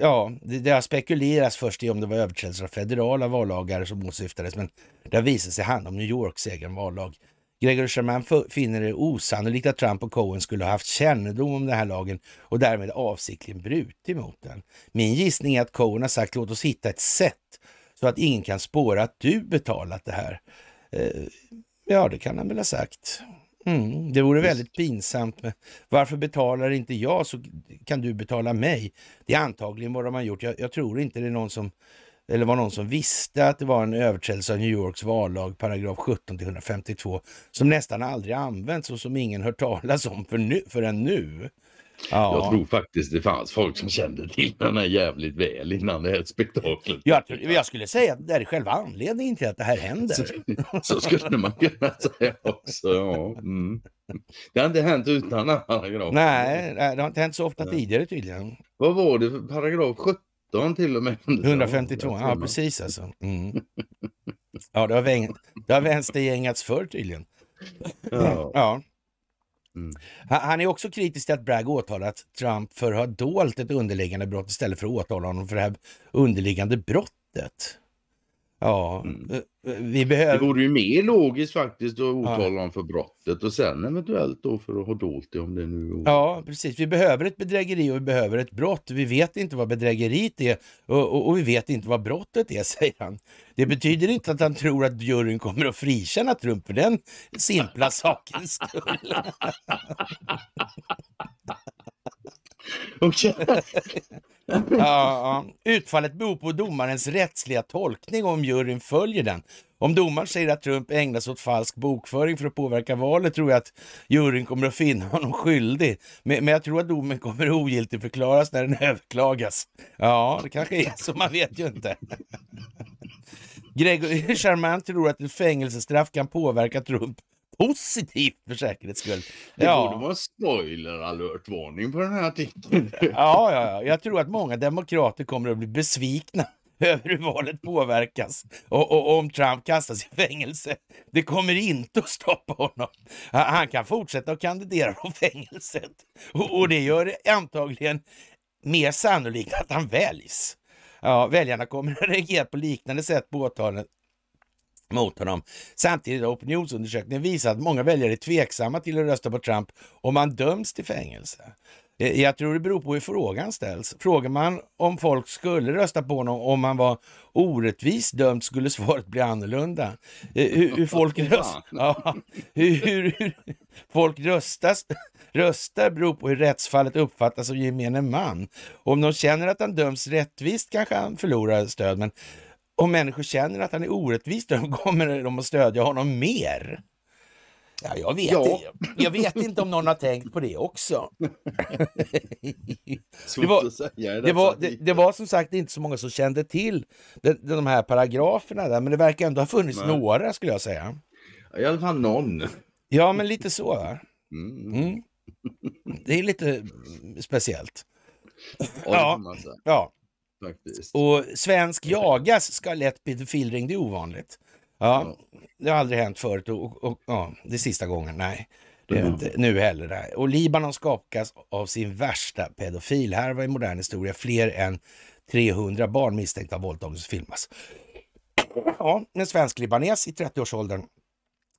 Ja, det, det har spekulerats först i om det var överträdelser av federala vallagar som åsyftades, men det har visat sig handla om New Yorks egen vallag Gregor Sherman finner det osannolikt att Trump och Cohen skulle ha haft kännedom om den här lagen och därmed avsiktligen brutit mot den. Min gissning är att Cohen har sagt låt oss hitta ett sätt så att ingen kan spåra att du betalat det här. Eh, ja, det kan han väl ha sagt. Mm, det vore väldigt pinsamt. men varför betalar inte jag så kan du betala mig? Det är antagligen vad de har gjort. Jag, jag tror inte det är någon som eller var någon som visste att det var en överträdelse av New Yorks vallag, paragraf 17 till 152, som nästan aldrig använts och som ingen hört talas om för nu, förrän nu. Ja. Jag tror faktiskt det fanns folk som kände till den här jävligt väl innan det här spektaklet. Jag, jag skulle säga att det är själva anledningen till att det här händer. Så, så skulle man kunna säga också. Ja. Mm. Det har inte hänt utan paragraf. Nej, det har inte hänt så ofta tidigare tydligen. Vad var det för paragraf 17 119 till och med. 152, ja precis alltså. Mm. Ja, det har, väng, det har vänstergängats förr tydligen. Ja. ja. Mm. Han är också kritisk till att Bragg åtalat Trump för att ha dolt ett underliggande brott istället för att åtala honom för det här underliggande brottet. Ja, mm. eh, eh, vi behöver... Det vore ju mer logiskt faktiskt att åtala ja. för brottet och sen eventuellt då för att ha dolt det om det nu... är Ja, precis. Vi behöver ett bedrägeri och vi behöver ett brott. Vi vet inte vad bedrägeriet är och, och, och vi vet inte vad brottet är, säger han. Det betyder inte att han tror att juryn kommer att frikänna Trump för den simpla sakens skull. ja, ja. Utfallet beror på domarens rättsliga tolkning och om juryn följer den. Om domaren säger att Trump ägnar sig åt falsk bokföring för att påverka valet tror jag att juryn kommer att finna honom skyldig. Men, men jag tror att domen kommer ogiltigt förklaras när den överklagas. Ja, det kanske är så, man vet ju inte. Gregory Charmant tror att ett fängelsestraff kan påverka Trump positivt för säkerhets skull. Det ja. borde vara spoiler alert-varning på den här artikeln. ja, ja, ja, jag tror att många demokrater kommer att bli besvikna över hur valet påverkas och, och, och, om Trump kastas i fängelse. Det kommer inte att stoppa honom. Han kan fortsätta att kandidera från fängelset och, och det gör det antagligen mer sannolikt att han väljs. Ja, väljarna kommer att reagera på liknande sätt på åtalen, mot honom. Samtidigt har opinionsundersökningen visat att många väljare är tveksamma till att rösta på Trump om han döms till fängelse. Eh, jag tror det beror på hur frågan ställs. Frågar man om folk skulle rösta på honom om han var orättvist dömd skulle svaret bli annorlunda. Eh, hur, hur folk, röst, ja, hur, hur, hur folk röstas, röstar beror på hur rättsfallet uppfattas av gemene man. Om de känner att han döms rättvist kanske han förlorar stöd, men om människor känner att han är orättvis, då kommer de att stödja honom mer. Ja, jag, vet ja. jag vet inte om någon har tänkt på det också. det, var, det, var, det, det var som sagt inte så många som kände till de, de här paragraferna där, men det verkar ändå ha funnits Nej. några skulle jag säga. I alla fall någon. Ja, men lite så. Mm. mm. Det är lite speciellt. ja. ja. Faktiskt. Och svensk jagas ska lätt pedofilring, det är ovanligt. Ja, ja, Det har aldrig hänt förut och, och, och ja, det är sista gången. Nej, det är inte nu heller. Nej. Och Libanon skakas av sin värsta pedofilhärva i modern historia. Fler än 300 barn misstänkta av våldtagelse filmas. Ja, en svensk-libanes i 30-årsåldern.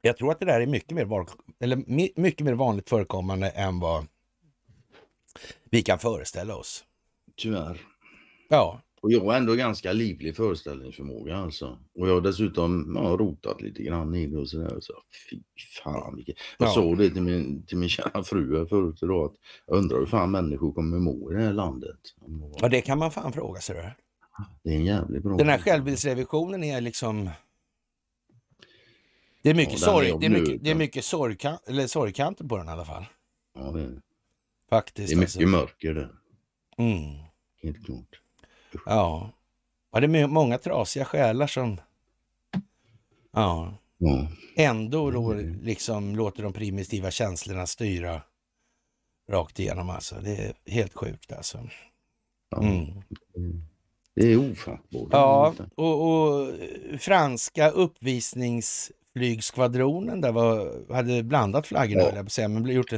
Jag tror att det där är mycket mer, eller mycket mer vanligt förekommande än vad vi kan föreställa oss. Tyvärr. Ja. Och jag har ändå ganska livlig föreställningsförmåga alltså. Och jag har dessutom ja, rotat lite grann i det och sådär. Så, fy fan vilket... Jag ja. sa det till min, till min kära fru här förut idag att jag undrar hur fan människor kommer må i det här landet. Ja det kan man fan fråga sig. Det är en jävlig bra Den här självbildsrevisionen är liksom... Det är mycket ja, sorg, det är mycket, det är mycket sorgkan, eller sorgkanter på den i alla fall. Ja, det är Faktiskt. Det är alltså. mycket alltså. mörker där. Mm. Helt klart. Ja. ja, det är många trasiga själar som... Ja. ja. Ändå då mm. liksom låter de primitiva känslorna styra rakt igenom alltså. Det är helt sjukt alltså. Mm. Det är ofattbart. Ja, och, och, eh, franska uppvisningsflygskvadronen där var, hade blandat flaggorna, ja. jag på säga, men gjort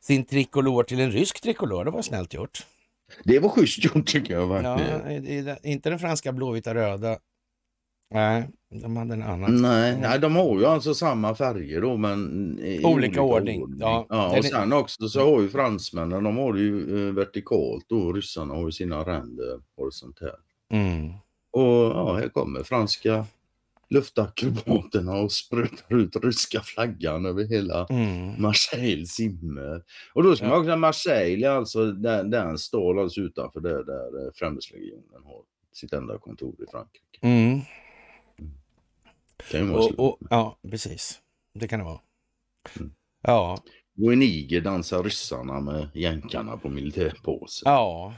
sin trikolor till en rysk trikolor. Det var snällt gjort. Det var schysst gjort tycker jag. Ja, inte den franska blåvita röda. Nej, de hade en annan. Nej, nej de har ju alltså samma färger då men i olika, olika ordning. ordning. Ja. ja och sen också så har ju fransmännen, de har det ju eh, vertikalt och ryssarna har ju sina ränder horisontellt. Mm. Och ja, här kommer franska luftakrobaterna och sprutar ut ryska flaggan över hela mm. Marseilles himmel. Och då ska ja. man också Marseille, alltså den, den står alldeles utanför där, där eh, Främlingslegionen har sitt enda kontor i Frankrike. Mm. Kan ju vara och, och, ja, precis. Det kan det vara. Mm. Ja. Och i Niger dansar ryssarna med jänkarna på militärpåsen. Ja.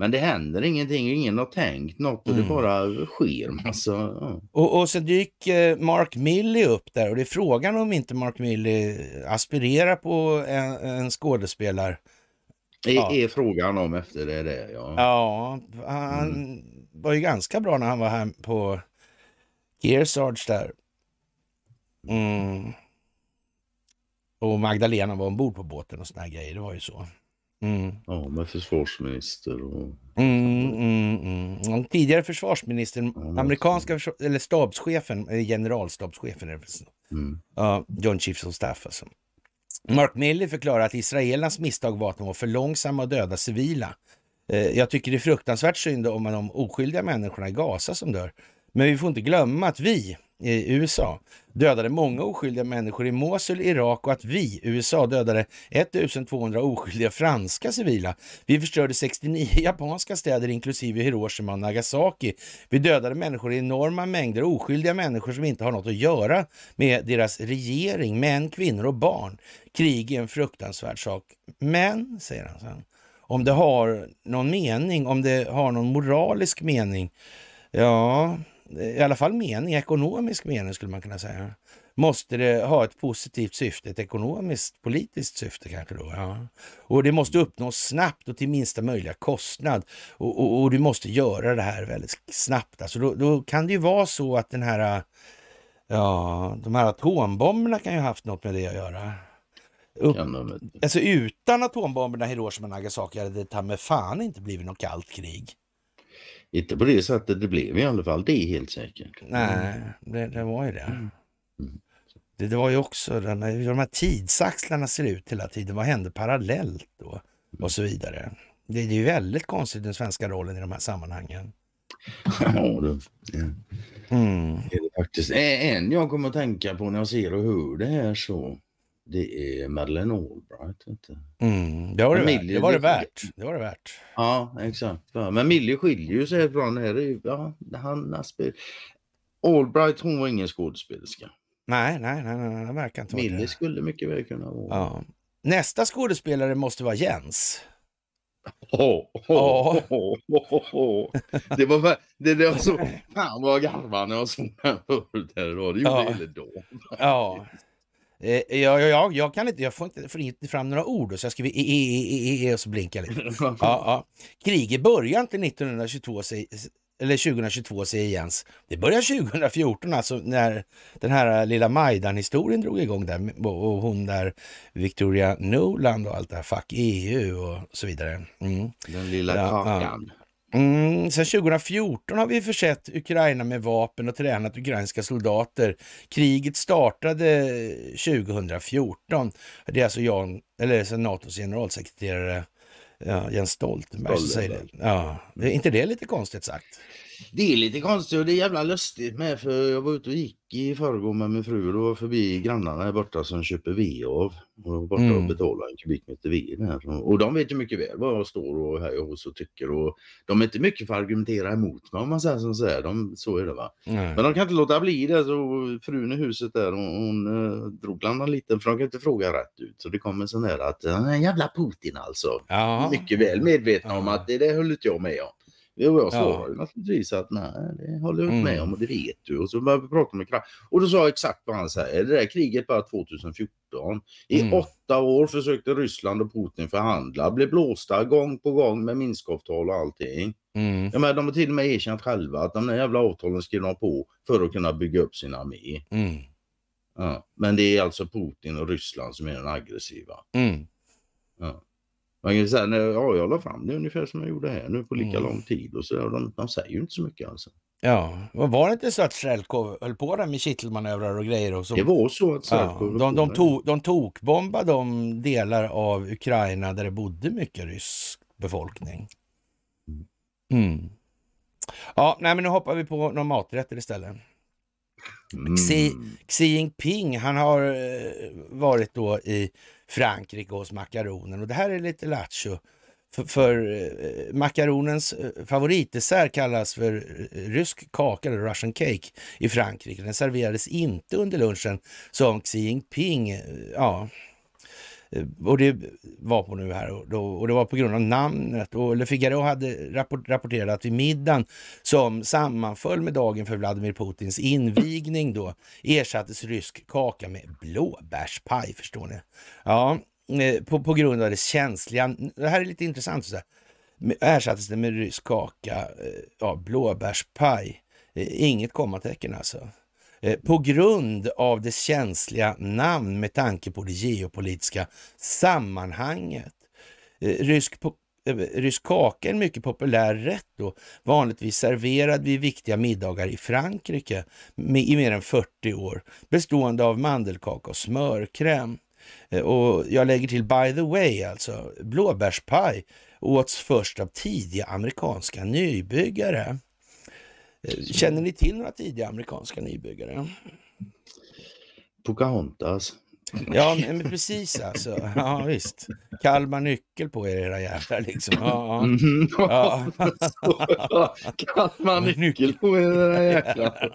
Men det händer ingenting, ingen har tänkt något och mm. det bara sker. Alltså, ja. och, och så dyker eh, Mark Milley upp där och det är frågan om inte Mark Milley aspirerar på en, en skådespelare. Det ja. är frågan om efter det, det ja. Ja, han mm. var ju ganska bra när han var här på Gearsarge där. Mm. Och Magdalena var ombord på båten och såna grejer, det var ju så. Mm. Ja, med försvarsminister och... Mm, mm, mm. Tidigare försvarsministern, ja, amerikanska försvars... eller stabschefen, eh, generalstabschefen är det mm. uh, John Chiefs of Staff alltså. Mark Milley förklarar att israelernas misstag var att de var för långsamma att döda civila. Eh, jag tycker det är fruktansvärt synd om de oskyldiga människorna i Gaza som dör. Men vi får inte glömma att vi i USA dödade många oskyldiga människor i Mosul, Irak och att vi, USA, dödade 1200 oskyldiga franska civila. Vi förstörde 69 japanska städer inklusive Hiroshima och Nagasaki. Vi dödade människor i enorma mängder, oskyldiga människor som inte har något att göra med deras regering, män, kvinnor och barn. Krig är en fruktansvärd sak. Men, säger han sen, om det har någon mening, om det har någon moralisk mening, ja, i alla fall mening, ekonomisk mening skulle man kunna säga, måste det ha ett positivt syfte, ett ekonomiskt politiskt syfte kanske då. Ja. Och det måste uppnås snabbt och till minsta möjliga kostnad. Och, och, och du måste göra det här väldigt snabbt. Alltså då, då, kan det ju vara så att den här, ja, de här atombomberna kan ju ha haft något med det att göra. Upp, alltså utan atombomberna Hiroshima och Nagasaki hade det ta med fan inte blivit något kallt krig. Inte på det sättet det blev i alla fall, det är helt säkert. Nej, mm. det, det var ju det. Mm. mm. det. Det var ju också den, de här tidsaxlarna ser ut hela tiden. Vad hände parallellt då? Mm. Och så vidare. Det, det är ju väldigt konstigt den svenska rollen i de här sammanhangen. Ja, det, ja. Mm. det är det faktiskt. En jag kommer att tänka på när jag ser och hör det här så det är Madeleine Albright. Inte? Mm, det, var det, Millie, det var det värt. Det var det värt. Ja, exakt. Ja. Men Millie skiljer ju sig från det här. Ja, han Albright, hon var ingen skådespelerska. Nej, nej, nej, nej, det verkar inte Millie skulle mycket väl kunna vara. Ja. Nästa skådespelare måste vara Jens. Oh, oh, oh. oh det var det, det var så, fan vad jag garvade när jag såg den Det gjorde ja. hela dagen. Ja. Eh, jag, jag, jag, kan inte, jag får inte, får inte fram några ord, så jag skriver e, e, e, e, och så blinkar jag lite. ja, ja. Kriget börjar inte 1922, eller 2022 säger Jens. Det börjar 2014, alltså när den här lilla Majdan-historien drog igång där och hon där Victoria Nuland och allt det här, fuck EU och så vidare. Mm. Den lilla ja, kakan. Ja. Mm, sen 2014 har vi försett Ukraina med vapen och tränat ukrainska soldater. Kriget startade 2014. Det är alltså, Jan, eller NATOs generalsekreterare ja, Jens Stoltenberg som säger det. Ja, är inte det lite konstigt sagt? det är lite konstigt och det är jävla lustigt med för jag var ute och gick i förrgår med min fru och då var förbi grannarna här borta som köper ved av. Och var borta mm. och betalade en kubikmeter ved. Och de vet ju mycket väl vad jag står och här hos och tycker och de är inte mycket för att argumentera emot mig om man säger som så här. De, så är det va. Nej. Men de kan inte låta bli det så frun i huset där hon, hon eh, drog bland annat lite för de kan inte fråga rätt ut. Så det kommer sån här att den jävla Putin alltså. Ja. Mycket väl medvetna ja. om att det där höll inte jag med om. Och jag svarade ja. naturligtvis att nej, det håller jag inte med mm. om och det vet du. Och så började vi prata med Kra Och då sa jag exakt vad han säger. Det där kriget bara 2014. I mm. åtta år försökte Ryssland och Putin förhandla, blev blåsta gång på gång med minskavtal och allting. Mm. Jag menar, de har till och med erkänt själva att de där jävla avtalen skrev de på för att kunna bygga upp sin armé. Mm. Ja. Men det är alltså Putin och Ryssland som är den aggressiva. Mm. Ja. Man kan säga, nej, ja, jag la fram det ungefär som jag gjorde här nu på lika mm. lång tid och så. Och de, de säger ju inte så mycket alltså. Ja, var det inte så att Strelkov höll på där med kittelmanövrar och grejer? Och så... Det var så att Strelkov... Ja, de, de, de tokbombade de delar av Ukraina där det bodde mycket rysk befolkning. Mm. mm. Ja, nej men nu hoppar vi på några maträtter istället. Mm. Xi, Xi Jinping, han har eh, varit då i Frankrike hos makaronen. Och det här är lite lattjo. För, för eh, makaronens eh, favoritdessert kallas för eh, rysk kaka, eller Russian cake, i Frankrike. Den serverades inte under lunchen som Xi Jinping ja, Eh, och det var på nu här och, då, och det var på grund av namnet. Och Le Figaro hade rapport, rapporterat att vid middagen som sammanföll med dagen för Vladimir Putins invigning då ersattes rysk kaka med blåbärspaj, förstår ni. Ja, eh, på, på grund av det känsliga. Det här är lite intressant. Så här. Ersattes det med rysk kaka, eh, ja, blåbärspaj. Inget kommatecken alltså. Eh, på grund av dess känsliga namn med tanke på det geopolitiska sammanhanget. Eh, rysk, eh, rysk kaka är en mycket populär rätt och vanligtvis serverad vid viktiga middagar i Frankrike i mer än 40 år, bestående av mandelkaka och smörkräm. Och jag lägger till by the way alltså, blåbärspaj åts först av tidiga amerikanska nybyggare. Eh, känner ni till några tidiga amerikanska nybyggare? Pocahontas. Ja, men precis alltså. Ja, visst. Kalmar nyckel på er, era jävlar liksom. Ja, ja. Mm-hmm. ja. Kalmar nyckel på er, era jäklar.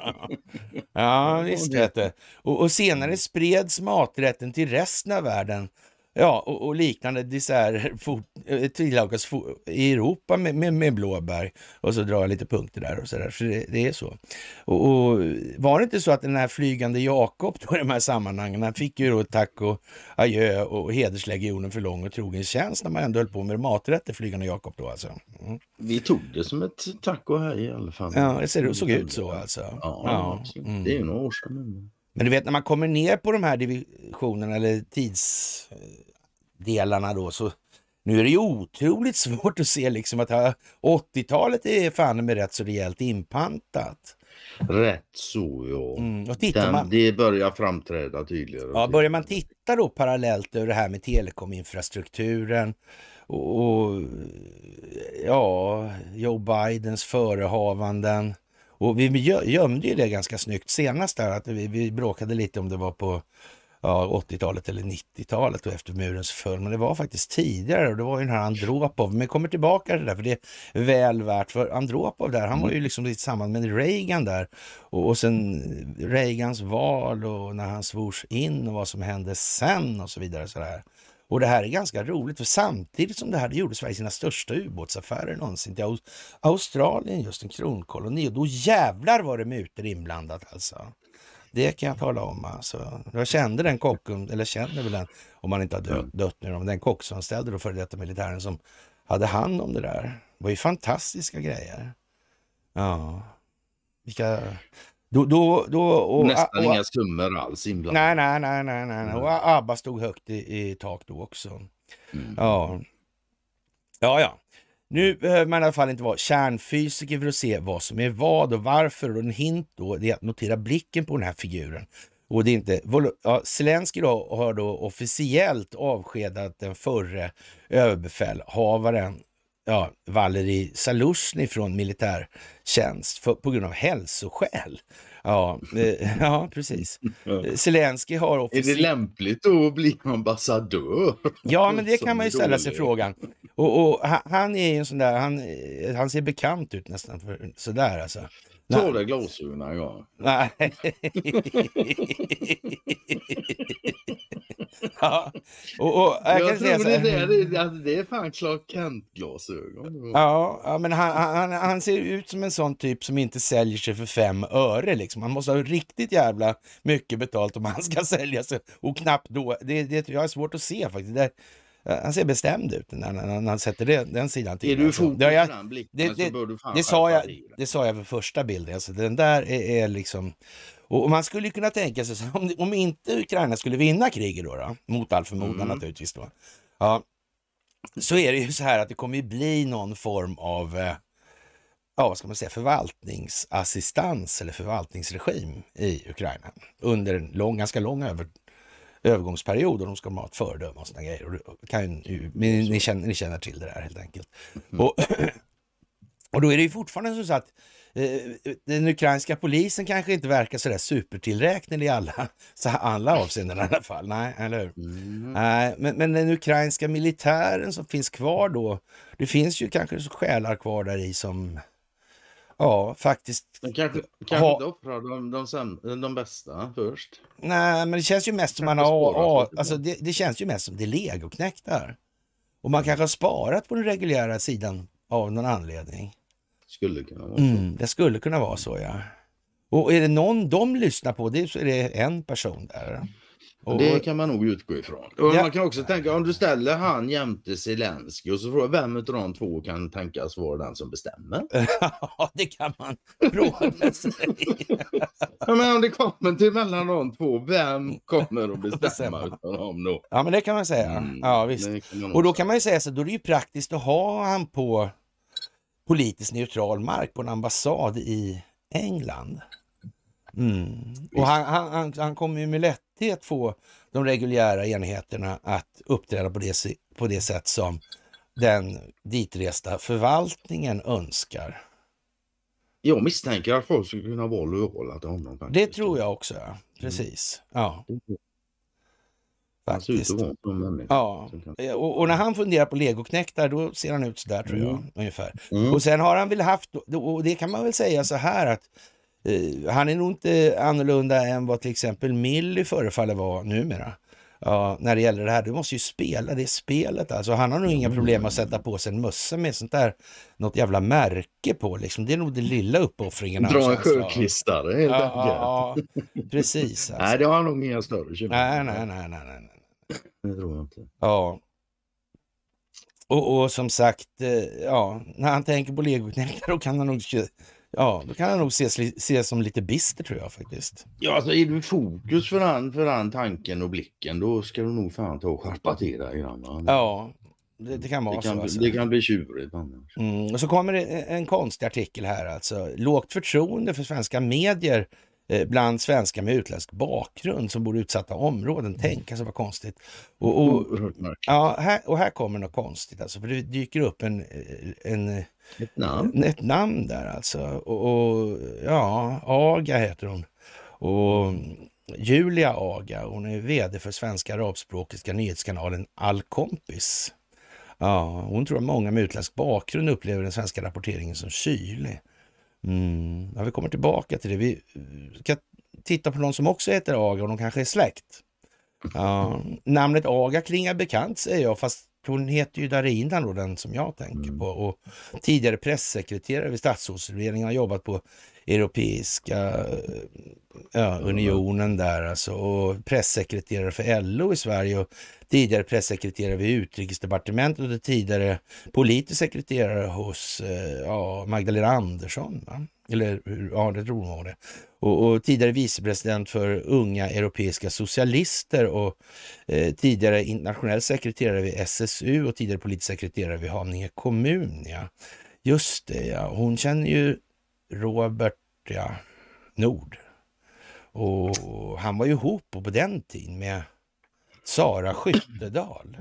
Ja, visst vet du. Och, och senare spreds maträtten till resten av världen Ja, och, och liknande desserter eh, tillagas i Europa med, med, med, blåbär. Och så drar jag lite punkter där och Så, där. så det, det, är så. Och, och, var det inte så att den här flygande Jakob då i de här sammanhangen, han fick ju då tack och adjö och hederslegionen för lång och trogen tjänst när man ändå höll på med maträtter, flygande Jakob då alltså. Mm. Vi tog det som ett tack och hej i alla fall. Ja, det, såg ut så alltså. Ja, ja. Mm. det är ju några år sedan. Men du vet när man kommer ner på de här divisionerna eller tidsdelarna då så nu är det ju otroligt svårt att se liksom att 80-talet är fan med rätt så rejält inpantat. Rätt så ja. Mm, och Den, man, det börjar framträda tydligare. Ja, börjar man titta då parallellt över det här med telekominfrastrukturen och, och ja, Joe Bidens förehavanden och vi gömde ju det ganska snyggt senast där, att vi, vi bråkade lite om det var på ja, 80-talet eller 90-talet och efter murens fall. Men det var faktiskt tidigare och det var ju den här Andropov. Men jag kommer tillbaka till det där för det är väl värt. För Andropov där, han var ju mm. liksom i samband med Reagan där. Och, och sen Reagans val och när han svors in och vad som hände sen och så vidare. Så där. Och det här är ganska roligt, för samtidigt som det här, gjorde Sverige sina största ubåtsaffärer någonsin till Australien, just en kronkoloni. Och då jävlar var det mutor inblandat alltså. Det kan jag tala om. Alltså. Jag kände den kocken, eller känner väl den, om man inte har dött, mm. dött nu, den kock som ställde då före detta militären som hade hand om det där. Det var ju fantastiska grejer. Ja, vilka då, då, då, och, Nästan och, inga summor alls inblandade. Nej, nej, nej, nej, nej. Och ABBA stod högt i, i tak då också. Mm. Ja. ja, ja. Nu behöver man i alla fall inte vara kärnfysiker för att se vad som är vad och varför. Och en hint då är att notera blicken på den här figuren. Och det är inte, ja, Zelenskyj har då officiellt avskedat den förre överbefälhavaren ja, Valeri Salushny från militärtjänst för, på grund av hälsoskäl. Ja, eh, ja precis. Zelensky har officiellt... Är det lämpligt då att bli ambassadör? Ja, men det kan man ju ställa sig frågan. Och, och han är ju en sån där, han, eh, han ser bekant ut nästan för, sådär alltså. Ta det glasögonen ja. Nej. ja. och, och, jag, jag tror säga det, där, alltså, det är fan Clark Kent-glasögon. Ja, ja, men han, han, han ser ut som en sån typ som inte säljer sig för fem öre. Liksom. Han måste ha riktigt jävla mycket betalt om han ska sälja sig. Och knappt då. Det, det jag är svårt att se faktiskt. Det, eh, han ser bestämd ut när, när, när han sätter den, den sidan till. Är du fokus alltså, det, det, det, det, det, sa jag, det sa jag för första bilden. Alltså, den där är, är liksom och man skulle kunna tänka sig, om, om inte Ukraina skulle vinna kriget då, då mot all förmodan mm. naturligtvis då, ja, så är det ju så här att det kommer ju bli någon form av, eh, ja vad ska man säga, förvaltningsassistans eller förvaltningsregim i Ukraina under en lång, ganska lång över, övergångsperiod och de ska ha ett föredöme och såna grejer. Och kan, ni, ni, mm. känner, ni känner till det där helt enkelt. Mm. Och, och då är det ju fortfarande så att Eh, den ukrainska polisen kanske inte verkar sådär supertillräknelig i alla, så alla avseenden i alla fall. Nej, eller Mm. Nej, men, men, den ukrainska militären som finns kvar då, det finns ju kanske själar kvar där i som Ja, faktiskt. Men kanske kanske ha... offrar de, de, de, bästa först? Nej, men det känns ju mest som man har... Ja, alltså det, det, känns ju mest som det är legoknektar. Och man kanske har sparat på den reguljära sidan av någon anledning. Skulle kunna vara så. Mm, det skulle kunna vara så ja. Och är det någon de lyssnar på det så är det en person där. Och, det kan man nog utgå ifrån. Och ja. Man kan också tänka om du ställer han jämte Zelensky och så frågar vem av de två kan tänkas vara den som bestämmer? Ja, det kan man fråga sig. ja, men om det kommer till mellan de två, vem kommer att bestämma utav dem då? Ja, men det kan man säga. Mm, ja, visst. Och då kan man ju säga så då är det ju praktiskt att ha han på politiskt neutral mark på en ambassad i England. Mm. Och han, han, han kommer ju med lätthet få de reguljära enheterna att uppträda på det, på det sätt som den ditresta förvaltningen önskar. Jag misstänker att folk skulle kunna vara lurade till honom. Faktiskt. Det tror jag också, precis. Mm. Ja. Han ser ut att vara Ja, eh, och, och, när han funderar på legoknäktar då ser han ut sådär tror jag mm. ungefär. Mm. Och sen har han väl haft, och det kan man väl säga så här att eh, han är nog inte annorlunda än vad till exempel Milly förefaller vara numera. Ja, när det gäller det här, du måste ju spela det spelet alltså. Han har nog mm. inga problem att sätta på sig en mössa med sånt där, något jävla märke på liksom. Det är nog det lilla uppoffringen. Dra en sjöknistare helt ja, ja, precis. Alltså. nej, det har han nog inga större bekymmer Nej, nej, nej, nej. nej. Det tror jag inte. Ja. Och, och som sagt, eh, ja, när han tänker på legoknektar då kan han nog Ja, då kan han nog ses, ses som lite bister tror jag faktiskt. Ja, alltså är du fokus för den, för den tanken och blicken då ska du nog fan ta och skärpa till dig grann. Ja, det, det, kan vara det kan, så. Alltså. Det kan bli tjurigt annars. Mm, och så kommer det en, en konstig artikel här alltså. Lågt förtroende för svenska medier Eh, bland svenskar med utländsk bakgrund som bor i utsatta områden. Mm. Tänk alltså vad konstigt. Och, och, ja, här, och här kommer något konstigt alltså, för det dyker upp en, eh, en ett, namn. ett namn där alltså. Och, och, ja, Aga heter hon. Och Julia Aga, hon är VD för svenska arabspråkiska nyhetskanalen Alkompis. Ja, hon tror att många med utländsk bakgrund upplever den svenska rapporteringen som kylig. Mm. Ja, vi kommer tillbaka till det. Vi eh, kan titta på någon som också heter Aga och de kanske är släkt. Ja. Mm. Namnet Aga klingar bekant säger jag, fast hon heter ju Darin då, den som jag tänker mm. på. Och tidigare pressekreterare vid statsrådsregeringen har jobbat på Europeiska eh, ja, unionen där alltså. Och pressekreterare för LO i Sverige och tidigare pressekreterare vid utrikesdepartementet och tidigare politisk sekreterare hos eh, ja, Magdalena Andersson. Va? Eller ja, det tror hon var det. Och, och, tidigare vicepresident för unga europeiska socialister och eh, tidigare internationell sekreterare vid SSU och tidigare politisk sekreterare vid Haninge kommun. Ja. Just det, ja. Hon känner ju Robert ja, Nord. Och, och han var ju ihop på den tiden med Sara Skyttedal.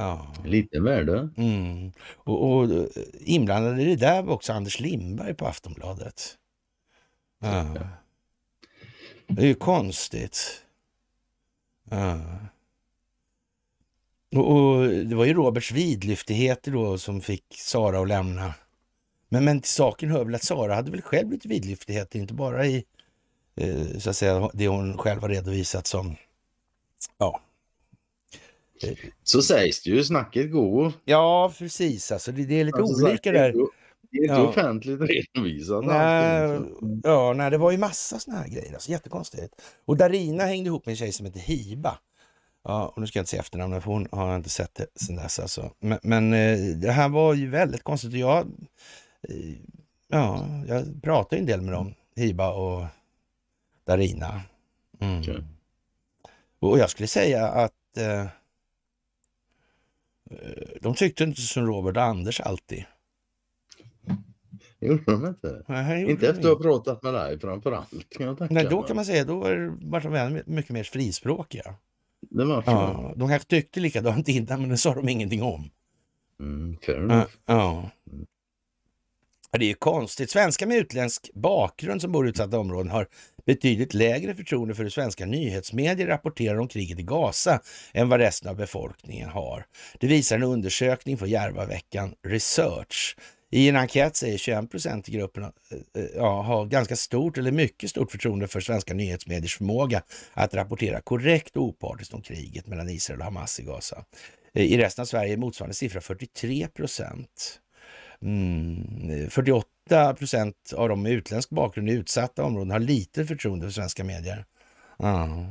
Ja. Lite värde. Mm. Och, och eh, inblandad i det där var också Anders Lindberg på Aftonbladet. Ja. Det är ju konstigt. Ja. Och, och, det var ju Roberts vidlyftigheter då som fick Sara att lämna. Men, men till saken hör väl att Sara hade väl själv lite vidlyftigheter, inte bara i eh, så att säga, det hon själv har redovisat som ja, så sägs det ju, snacket går. Ja, precis. Alltså, det, det är lite alltså, olika där. Det är inte ja. offentligt redovisat. Nej, ja, nej, det var ju massa såna här grejer. Alltså, jättekonstigt. Och Darina hängde ihop med en tjej som heter Hiba. Ja, och nu ska jag inte säga efternamnet för hon har inte sett det sen dess. Alltså. Men, men, eh, det här var ju väldigt konstigt jag, eh, ja, jag pratar en del med dem, Hiba och Darina. Mm. Okay. Och jag skulle säga att eh, Eh, de tyckte inte som Robert och Anders alltid. gjorde de inte? Nej, inte efter att ha pratat med dig framförallt. Kan Nej, då kan man säga då var de mycket mer frispråkiga. Det var ja, de kanske tyckte likadant innan men det sa de ingenting om. Mm, ja, ja. Det är ju konstigt. Svenskar med utländsk bakgrund som bor i utsatta områden har betydligt lägre förtroende för hur svenska nyhetsmedier rapporterar om kriget i Gaza än vad resten av befolkningen har. Det visar en undersökning för Järvaveckan Research. I en enkät säger 21 procent i gruppen eh, eh, ja, har ganska stort eller mycket stort förtroende för svenska nyhetsmediers förmåga att rapportera korrekt och opartiskt om kriget mellan Israel och Hamas i Gaza. Eh, I resten av Sverige är motsvarande siffra 43 procent. 48 mm. procent av de med utländsk bakgrund i utsatta områden har lite förtroende för svenska medier. Mm.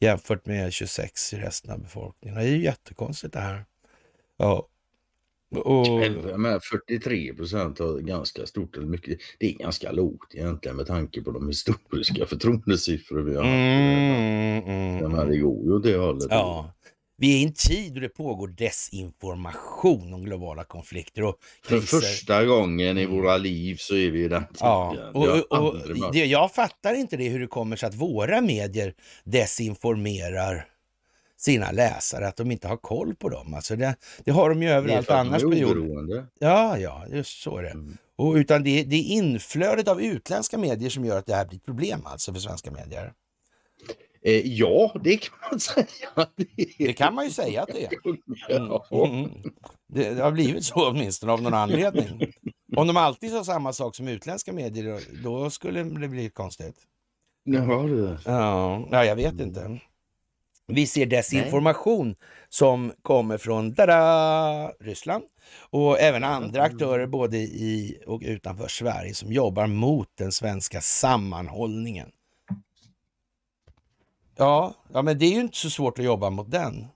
Jämfört med 26 i resten av befolkningen. Det är ju jättekonstigt det här. Ja. Och... Men 43 procent har ganska stort, eller mycket, det är ganska lågt egentligen med tanke på de historiska förtroendesiffror vi har. Mm, mm, men mm. det går ju åt det hållet. Ja. Vi är i en tid då det pågår desinformation om globala konflikter. Och För första gången i mm. våra liv så är vi i den tiden. Ja, och, och, och det, jag fattar inte det hur det kommer sig att våra medier desinformerar sina läsare, att de inte har koll på dem. Alltså det, det har de ju överallt annars på jorden. Ja, ja, just så är det. Mm. Och utan det, det är inflödet av utländska medier som gör att det här blir ett problem alltså för svenska medier. Eh, ja, det kan man säga. Det, det kan man ju säga att det är. Mm, mm, mm. Det, det har blivit så åtminstone av någon anledning. Om de alltid sa samma sak som utländska medier, då skulle det bli konstigt. Ja, det. Ja, ja jag vet inte. Vi ser desinformation Nej. som kommer från tada, Ryssland och även andra aktörer både i och utanför Sverige som jobbar mot den svenska sammanhållningen. Ja, ja, men det är ju inte så svårt att jobba mot den.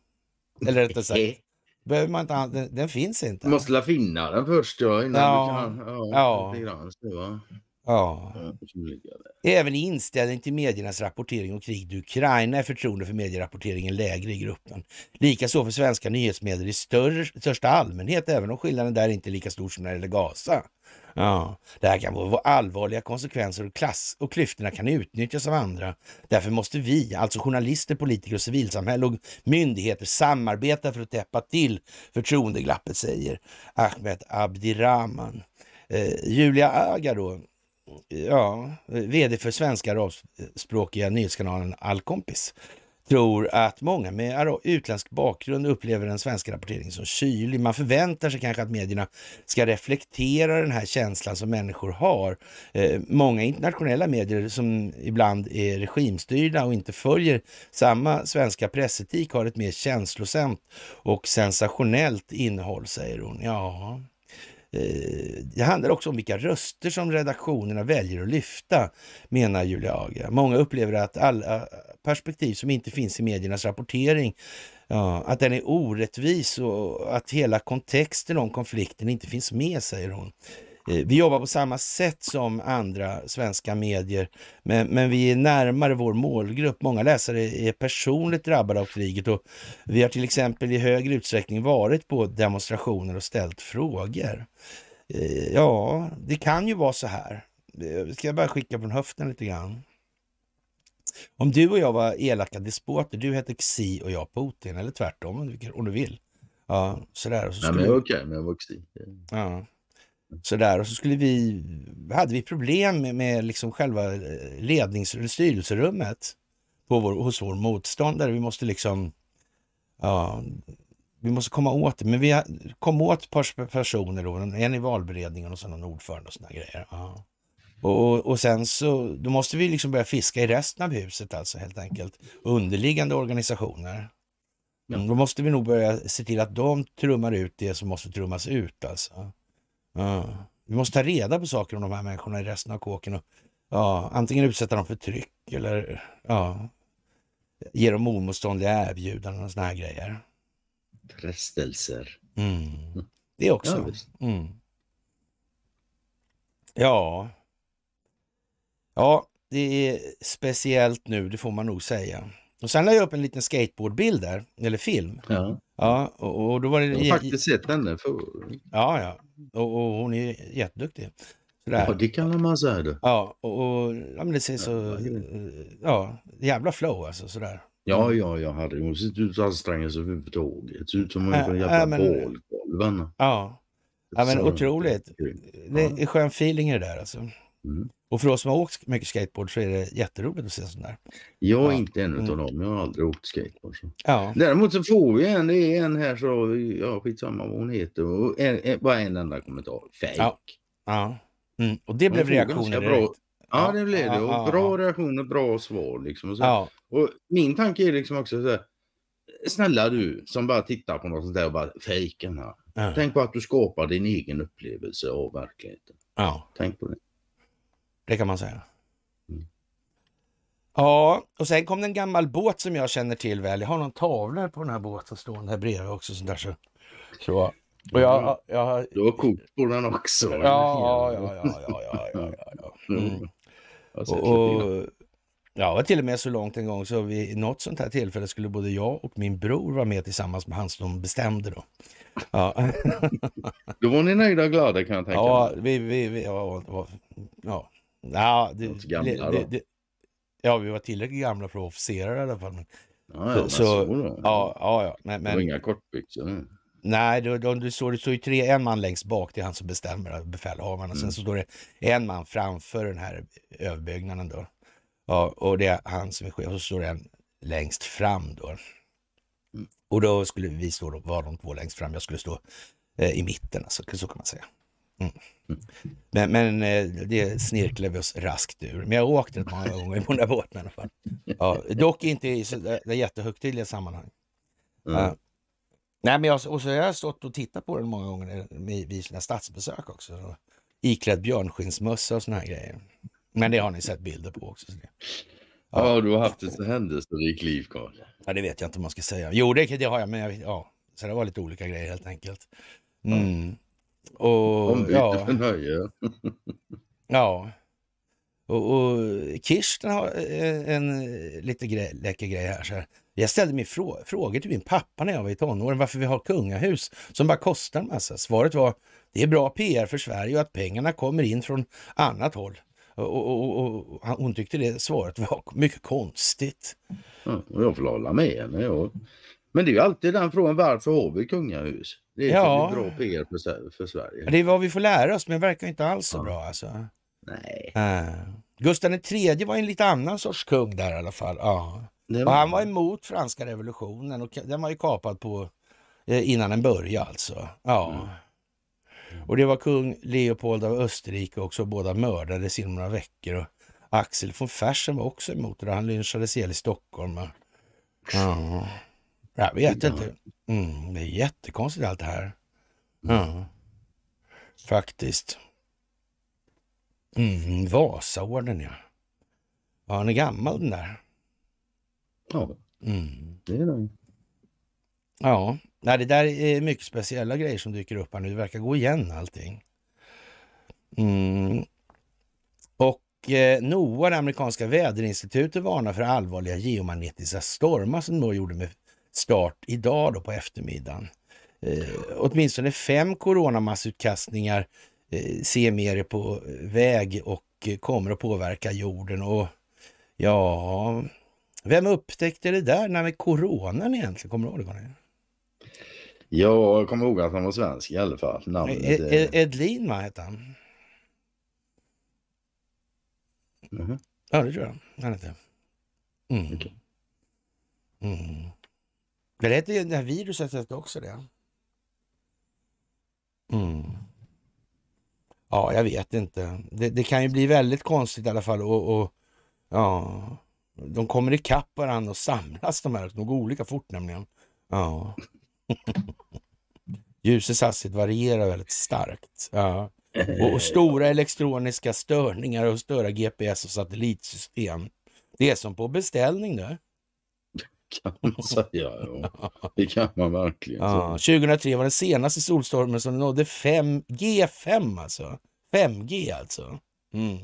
Eller rättare sagt, behöver man inte, den, den finns inte. Man måste la finna den först ja, innan ja. du kan... Ja, ja. Grann, så, ja. Ja. Även inställning till mediernas rapportering om kriget i Ukraina är förtroende för medierapporteringen lägre i gruppen. Likaså för svenska nyhetsmedier i större, största allmänhet, även om skillnaden där inte är lika stor som när det gäller Gaza. Ja, det här kan få allvarliga konsekvenser och, klass och klyftorna kan utnyttjas av andra. Därför måste vi, alltså journalister, politiker och civilsamhälle och myndigheter samarbeta för att täppa till förtroendeglappet, säger Ahmed Abdirahman. Eh, Julia Aga då, ja, vd för svenska arabspråkiga nyhetskanalen Alkompis tror att många med utländsk bakgrund upplever den svenska rapporteringen som kylig. Man förväntar sig kanske att medierna ska reflektera den här känslan som människor har. Eh, många internationella medier som ibland är regimstyrda och inte följer samma svenska pressetik har ett mer känslosamt och sensationellt innehåll, säger hon. Ja, Eh, det handlar också om vilka röster som redaktionerna väljer att lyfta, menar Julia Agria. Många upplever att alla eh, perspektiv som inte finns i mediernas rapportering, att den är orättvis och att hela kontexten om konflikten inte finns med, säger hon. Eh, vi jobbar på samma sätt som andra svenska medier, men, men vi är närmare vår målgrupp. Många läsare är personligt drabbade av kriget och vi har till exempel i högre utsträckning varit på demonstrationer och ställt frågor. Eh, ja, det kan ju vara så här. Eh, ska jag bara skicka från höften lite grann? Om du och jag var elaka despoter, du hette Xi och jag Putin, eller tvärtom om du vill. Ja, sådär. Och så skulle... Nej, men jag var okej, men jag var Xi. Ja. Sådär. Och så skulle vi, hade vi problem med, med liksom själva eh, lednings eller styrelserummet på vår, hos vår motståndare. Vi måste liksom, ja, vi måste komma åt det. Men vi kom åt ett par personer då, en i valberedningen och sen en ordförande och sådana grejer. Ja. Och, och sen så, då måste vi liksom börja fiska i resten av huset alltså helt enkelt. Underliggande organisationer. Ja. Då måste vi nog börja se till att de trummar ut det som måste trummas ut alltså. Vi måste ta reda på saker om de här människorna i resten av kåken och ja, antingen utsätta dem för tryck eller ja, ge dem omotståndliga erbjudanden och såna här grejer. Frestelser. Mm. mm. Det också. Mm. Ja. Ja, det är speciellt nu, det får man nog säga. Och sen la jag upp en liten skateboardbild där, eller film. Ja. ja och, och, då var det... Jag har faktiskt sett henne förr. Ja, ja. Och, och, hon är jätteduktig. Sådär. Ja, det kan man säga. Det. Ja, och, och ja, men det ser så... Ja, jävla flow alltså sådär. Ja, ja, ja, herregud. Hon ser inte ut att anstränga sig överhuvudtaget. Det ser ut som en äh, jävla äh, men... Ja. ja, men otroligt. Det är skön feeling i det där alltså. Mm. Och för oss som har åkt mycket skateboard så är det jätteroligt att se sådana där. Jag är ja. inte en utav mm. dem. Jag har aldrig åkt skateboard. Så. Ja. Däremot så får vi en. Det är en här så, ja skitsamma vad hon heter. Och en, en, bara en enda kommentar. Fejk. Ja. ja. Mm. Och det blev reaktioner direkt. Ja, det blev det. Och bra reaktioner, bra svar. Liksom. Och, så. och min tanke är liksom också så här, snälla du som bara tittar på något sånt där och bara fejken här. Ja. Tänk på att du skapar din egen upplevelse av verkligheten. Ja. Tänk på det. Det kan man säga. Mm. Ja, och sen kom det en gammal båt som jag känner till väl. Jag har någon tavla på den här båten stående här bredvid också. Sånt där, så. så. Och jag, jag har... Du har kort på den också. Ja, ja, ja, ja, ja, ja, ja, ja. Mm. mm. Och, och, jag var till och med så långt en gång så vid något sånt här tillfälle skulle både jag och min bror vara med tillsammans med han som bestämde då. Ja. då var ni nöjda och glada kan jag tänka mig. Ja, vi, vi, vi ja, ja, Ja, det, gamla, det, det, ja, vi var tillräckligt gamla för att vara officerare i alla fall. Men, ja, ja, så, så ja, ja, ja, men, men, det var inga kortbyxor. Nej, de, de, det står ju tre, en man längst bak, det är han som bestämmer, befälhavaren. Mm. Sen så står det en man framför den här överbyggnaden då. Ja, och det är han som är chef. Och så står det en längst fram då. Mm. Och då skulle vi stå, då, var de två längst fram, jag skulle stå eh, i mitten, alltså, så kan man säga. Mm. Men, men, eh, det snirklar vi oss raskt ur. Men jag har åkt rätt många gånger på den där båten i alla fall. Ja, dock inte i jättehögtidliga sammanhang. Mm. Uh, nej, men jag, och så har jag stått och tittat på den många gånger eh, vid sina statsbesök också. Så, iklädd björnskinnsmössa och såna här grejer. Men det har ni sett bilder på också. Så det. Ja. ja, du har haft ett så händelserikt liv, Karl. Ja, det vet jag inte om man ska säga. Jo, det, det har jag, men jag, ja, så det var lite olika grejer helt enkelt. Mm. Och, de ja. för nöje. ja. Och, och Kirsten har eh, en eh, lite grej, läcker grej här. Så här. Jag ställde min frå frågor till min pappa när jag var i tonåren varför vi har kungahus som bara kostar en massa. Svaret var det är bra PR för Sverige och att pengarna kommer in från annat håll. Och, och, och, och hon tyckte det svaret var mycket konstigt. Ja, jag får hålla med henne. Ja. Men det är ju alltid den frågan, varför har vi kungahus? Det är ja. bra PR för, för Sverige. Det är vad vi får lära oss, men det verkar inte alls så ja. bra alltså. Nej. Äh. Gustav III var en lite annan sorts kung där i alla fall. Ja. Var... Och han var emot franska revolutionen och den var ju kapad på eh, innan den började alltså. Ja. Mm. Och det var kung Leopold av Österrike också, båda mördades inom några veckor. Och Axel von Fersen var också emot det, han lynchades ihjäl i Stockholm. Ja. Jag vet inte. Mm, det är jättekonstigt allt det här. Mm. Faktiskt. Mm, Vasaorden ja. Ja, han är gammal den där. Ja, mm. det är den. Ja, Nej, det där är mycket speciella grejer som dyker upp här nu. Det verkar gå igen allting. Mm. Och eh, NOAA, det amerikanska väderinstitutet, varnar för allvarliga geomagnetiska stormar som då gjorde med start idag då på eftermiddagen. Eh, åtminstone fem coronamassutkastningar eh, mer på väg och eh, kommer att påverka jorden. Och ja, vem upptäckte det där när med coronan egentligen? Kommer du ihåg det? Ja, jag kommer ihåg att han var svensk i alla fall. Namnet, Ed, Edlin, eh, vad hette han? Mm -hmm. Ja, det tror jag han hette. Mm. Okay. Mm. Det, lät, det här viruset hette också det. Mm. Ja, jag vet inte. Det, det, kan ju bli väldigt konstigt i alla fall. Och, och ja, de kommer ikapp varandra och samlas de här. De går olika fort nämligen. Ja. Ljusets hastighet varierar väldigt starkt. Ja. Och, och, stora elektroniska störningar och störa GPS och satellitsystem. Det är som på beställning det kan man säga. Ja. Det kan man verkligen. Ja, 2003 var den senaste solstormen som nådde 5, G5 alltså. 5G alltså. Mm.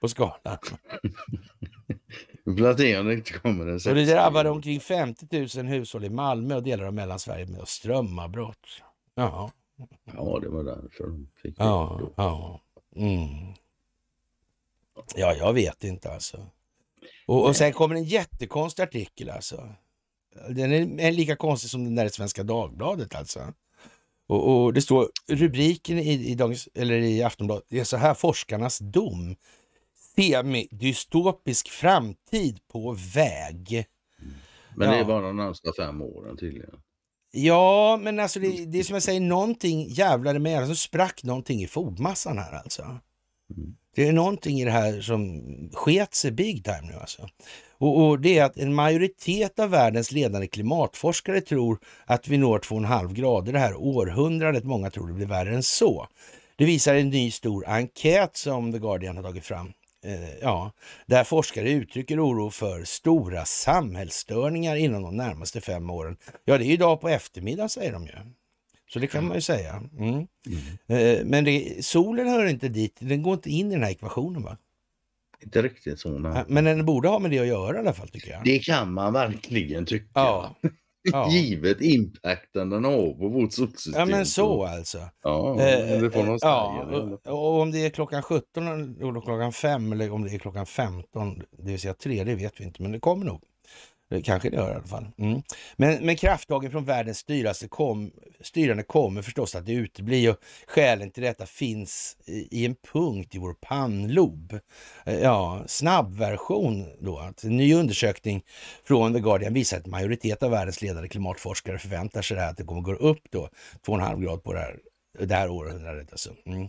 På skalan. Platonic kommer den Och det drabbade omkring 50 000 hushåll i Malmö och delar av Mellansverige med strömavbrott. Ja. ja, det var därför de fick ja, det. Ja. Mm. ja, jag vet inte alltså. Och, och sen kommer en jättekonstig artikel alltså. Den är lika konstig som den där i Svenska Dagbladet alltså. Och, och det står rubriken i, i, dagens, eller i Aftonbladet, det är så här, forskarnas dom. Semidystopisk framtid på väg. Men ja. det är bara de närmsta fem åren tydligen. Ja, men alltså det, det är som jag säger, någonting jävlar med, alltså sprack någonting i fogmassan här alltså. Mm. Det är någonting i det här som sket sig big time nu alltså. Och, och, det är att en majoritet av världens ledande klimatforskare tror att vi når 2,5 grader det här århundradet. Många tror det blir värre än så. Det visar en ny stor enkät som The Guardian har tagit fram. Eh, ja, där forskare uttrycker oro för stora samhällsstörningar inom de närmaste fem åren. Ja, det är idag på eftermiddagen säger de ju. Så det kan man ju säga. Mm. Mm. Eh, men det, solen hör inte dit, den går inte in i den här ekvationen. va? inte riktigt så. Men... men den borde ha med det att göra i alla fall tycker jag. Det kan man verkligen tycka. Ja. Ja. Givet impacten den har på vårt solsystem. Ja men så alltså. Ja, eh, eh, ja. och, om det är klockan 17 eller klockan 5 eller om det är klockan 15, det vill säga 3, det vet vi inte, men det kommer nog. Eh, kanske det gör i alla fall. Mm. Men, men krafttagen från världens styrande, kom, styrande kommer förstås att utebli och skälen till detta finns i, en punkt i vår pannlob. Eh, ja, snabbversion då. Att en ny undersökning från The Guardian visar att majoritet av världens ledande klimatforskare förväntar sig det här, att det kommer gå upp då 2,5 grad på det här, det här århundradet. Alltså. Mm.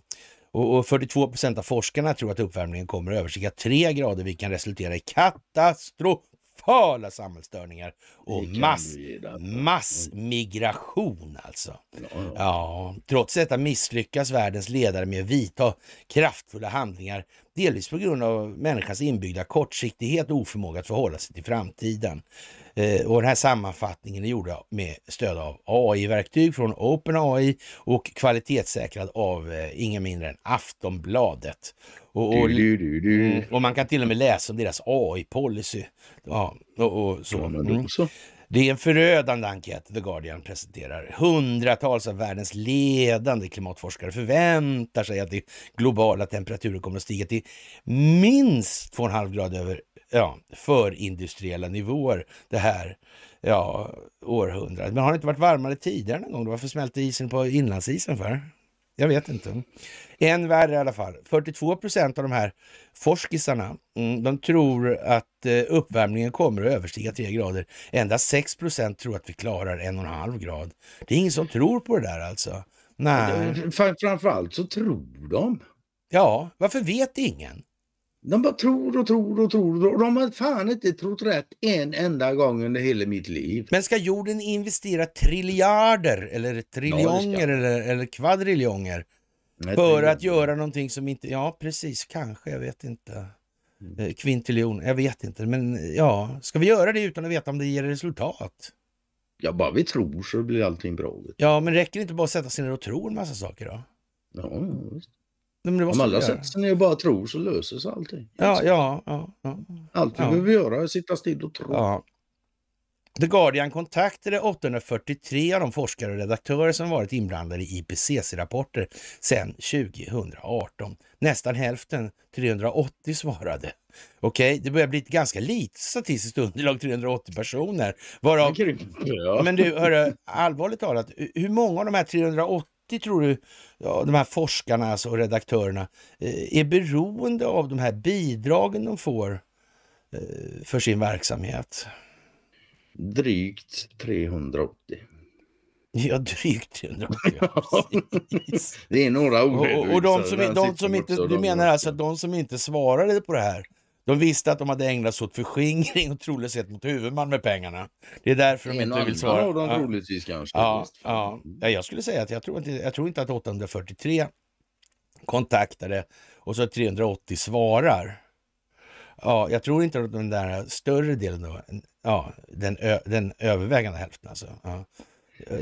Och, 42 procent av forskarna tror att uppvärmningen kommer att överstiga 3 grader vilket kan resultera i katastrof totala samhällsstörningar och mass, alltså. Mm. massmigration alltså. Ja, ja. ja, trots detta misslyckas världens ledare med att vidta kraftfulla handlingar, delvis på grund av människans inbyggda kortsiktighet och oförmåga att förhålla sig till framtiden. Eh, och den här sammanfattningen är gjord med stöd av AI-verktyg från OpenAI och kvalitetssäkrad av eh, ingen mindre än Aftonbladet. Och, och, mm, och, man kan till och med läsa om deras AI-policy. Ja, och, och så. Mm. Det är en förödande enkät The Guardian presenterar. Hundratals av världens ledande klimatforskare förväntar sig att de globala temperaturen kommer att stiga till minst 2,5 grader över ja, förindustriella nivåer det här ja, århundradet. Men har det inte varit varmare tidigare någon gång? Varför smälte isen på inlandsisen för? Jag vet inte. Än värre i alla fall. 42 procent av de här forskisarna, mm, de tror att eh, uppvärmningen kommer att överstiga 3 grader. Endast 6 procent tror att vi klarar 1,5 grad. Det är ingen som tror på det där alltså. Nej. Framförallt så tror de. Ja, varför vet ingen? De bara tror och tror och tror och de har fan inte trott rätt en enda gång under hela mitt liv. Men ska jorden investera triljarder eller triljonger ja, eller, eller kvadriljonger för att göra någonting som inte, ja precis, kanske, jag vet inte. Mm. Eh, kvintiljon, jag vet inte, men ja, ska vi göra det utan att veta om det ger resultat? Ja, bara vi tror så blir allting bra. Ja, men räcker det inte bara att sätta sig ner och tro en massa saker då? Ja, visst. Nej, men det måste De allra sätter ner och bara tror så löser sig allting. Ja, ja, ja, ja. Allt vi ja. behöver göra är att sitta still och tro. Ja. The Guardian kontaktade 843 av de forskare och redaktörer som varit inblandade i IPCC-rapporter sedan 2018. Nästan hälften, 380, svarade. Okej, okay, det börjar bli ett ganska litet statistiskt underlag, 380 personer. Varav, men du, hörru, allvarligt talat, hur många av de här 380 tror du ja, de här forskarna alltså, och redaktörerna eh, är beroende av de här bidragen de får eh, för sin verksamhet? Drygt 380. Ja, drygt 380. Ja, det är några ord. Och, och de som, de som inte, du menar alltså att de som inte svarade på det här, de visste att de hade ägnat sig åt förskingring och trolöshet mot huvudman med pengarna. Det är därför de inte vill svara. Av dem ja. kanske. Ja, ja. ja, jag skulle säga att jag tror inte, jag tror inte att 843 kontaktade och så 380 svarar. Ja, jag tror inte att den där större delen, då, ja, den, den övervägande hälften alltså. Ja.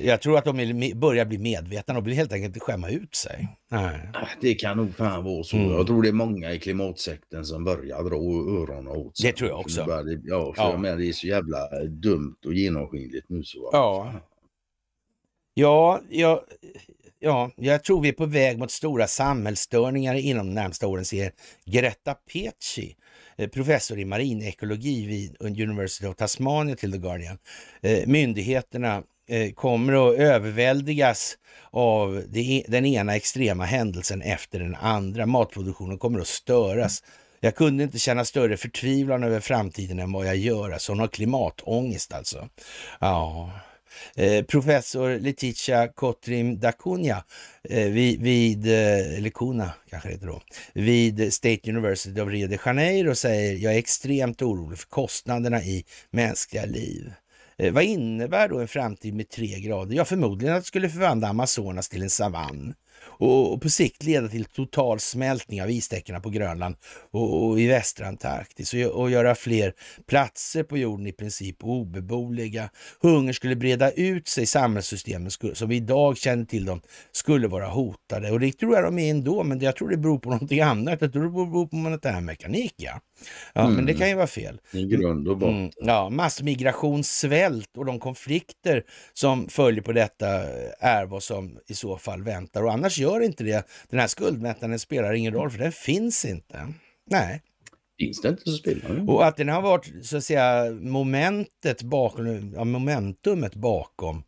Jag tror att de börjar bli medvetna. och vill helt enkelt inte skämma ut sig. Nej. Ah, det kan nog fan vara så. Mm. Jag tror det är många i klimatsekten som börjar dra öronen åt sig. Det tror jag också. Börjar, ja, för ja. Men det är så jävla dumt och genomskinligt nu. Så. Ja. Ja, ja, ja, jag tror vi är på väg mot stora samhällsstörningar inom de närmsta åren, säger Greta Peci, eh, professor i marinekologi vid University of Tasmania till The Guardian. Eh, myndigheterna Eh, kommer att överväldigas av e-, den ena extrema händelsen efter den andra. Matproduktionen kommer att störas. Jag kunde inte känna större förtvivlan över framtiden än vad jag gör. Alltså, hon har klimatångest alltså. Ja. Eh, professor Letitia Kotrim Dacunia eh, vid, eh, Lekuna, kanske det då, vid State University of Rio de Janeiro säger jag är extremt orolig för kostnaderna i mänskliga liv. Eh, vad innebär då en framtid med tre grader? Ja, förmodligen att det skulle förvandla Amazonas till en savann och på sikt leda till total smältning av istäckorna på Grönland och, och i västra Antarktis och, och, göra fler platser på jorden i princip obeboeliga. Hunger skulle breda ut sig, samhällssystemen skulle, som vi idag känner till dem skulle vara hotade och det tror jag de är ändå, men jag tror det beror på någonting annat. Jag tror det beror på monetär mekanik. Ja. Ja, mm. Men det mm. kan ju vara fel. I grund och mm, botten. Mm, ja, massmigration, svält och de konflikter som följer på detta är vad som i så fall väntar. Och annars gör inte det. Den här skuldmättnaden spelar ingen roll, för den finns inte. Nej. Finns det inte så spelar det Och att den har varit så att säga momentet bakom, ja, momentumet bakom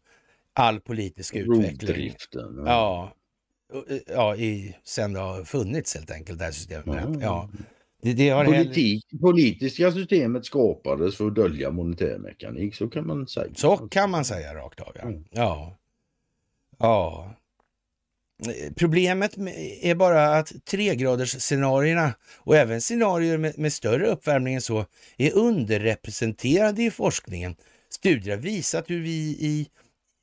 all politisk utveckling. Ja. ja, ja i, sen det har funnits helt enkelt, det här systemet. Mm. Ja. Det, det Politik, heller... Politiska systemet skapades för att dölja monetärmekanik, så kan man säga. Så kan man säga rakt av, ja. Mm. ja. ja. Problemet är bara att tregradersscenarierna och även scenarier med, med, större uppvärmning än så är underrepresenterade i forskningen. Studier har visat hur vi i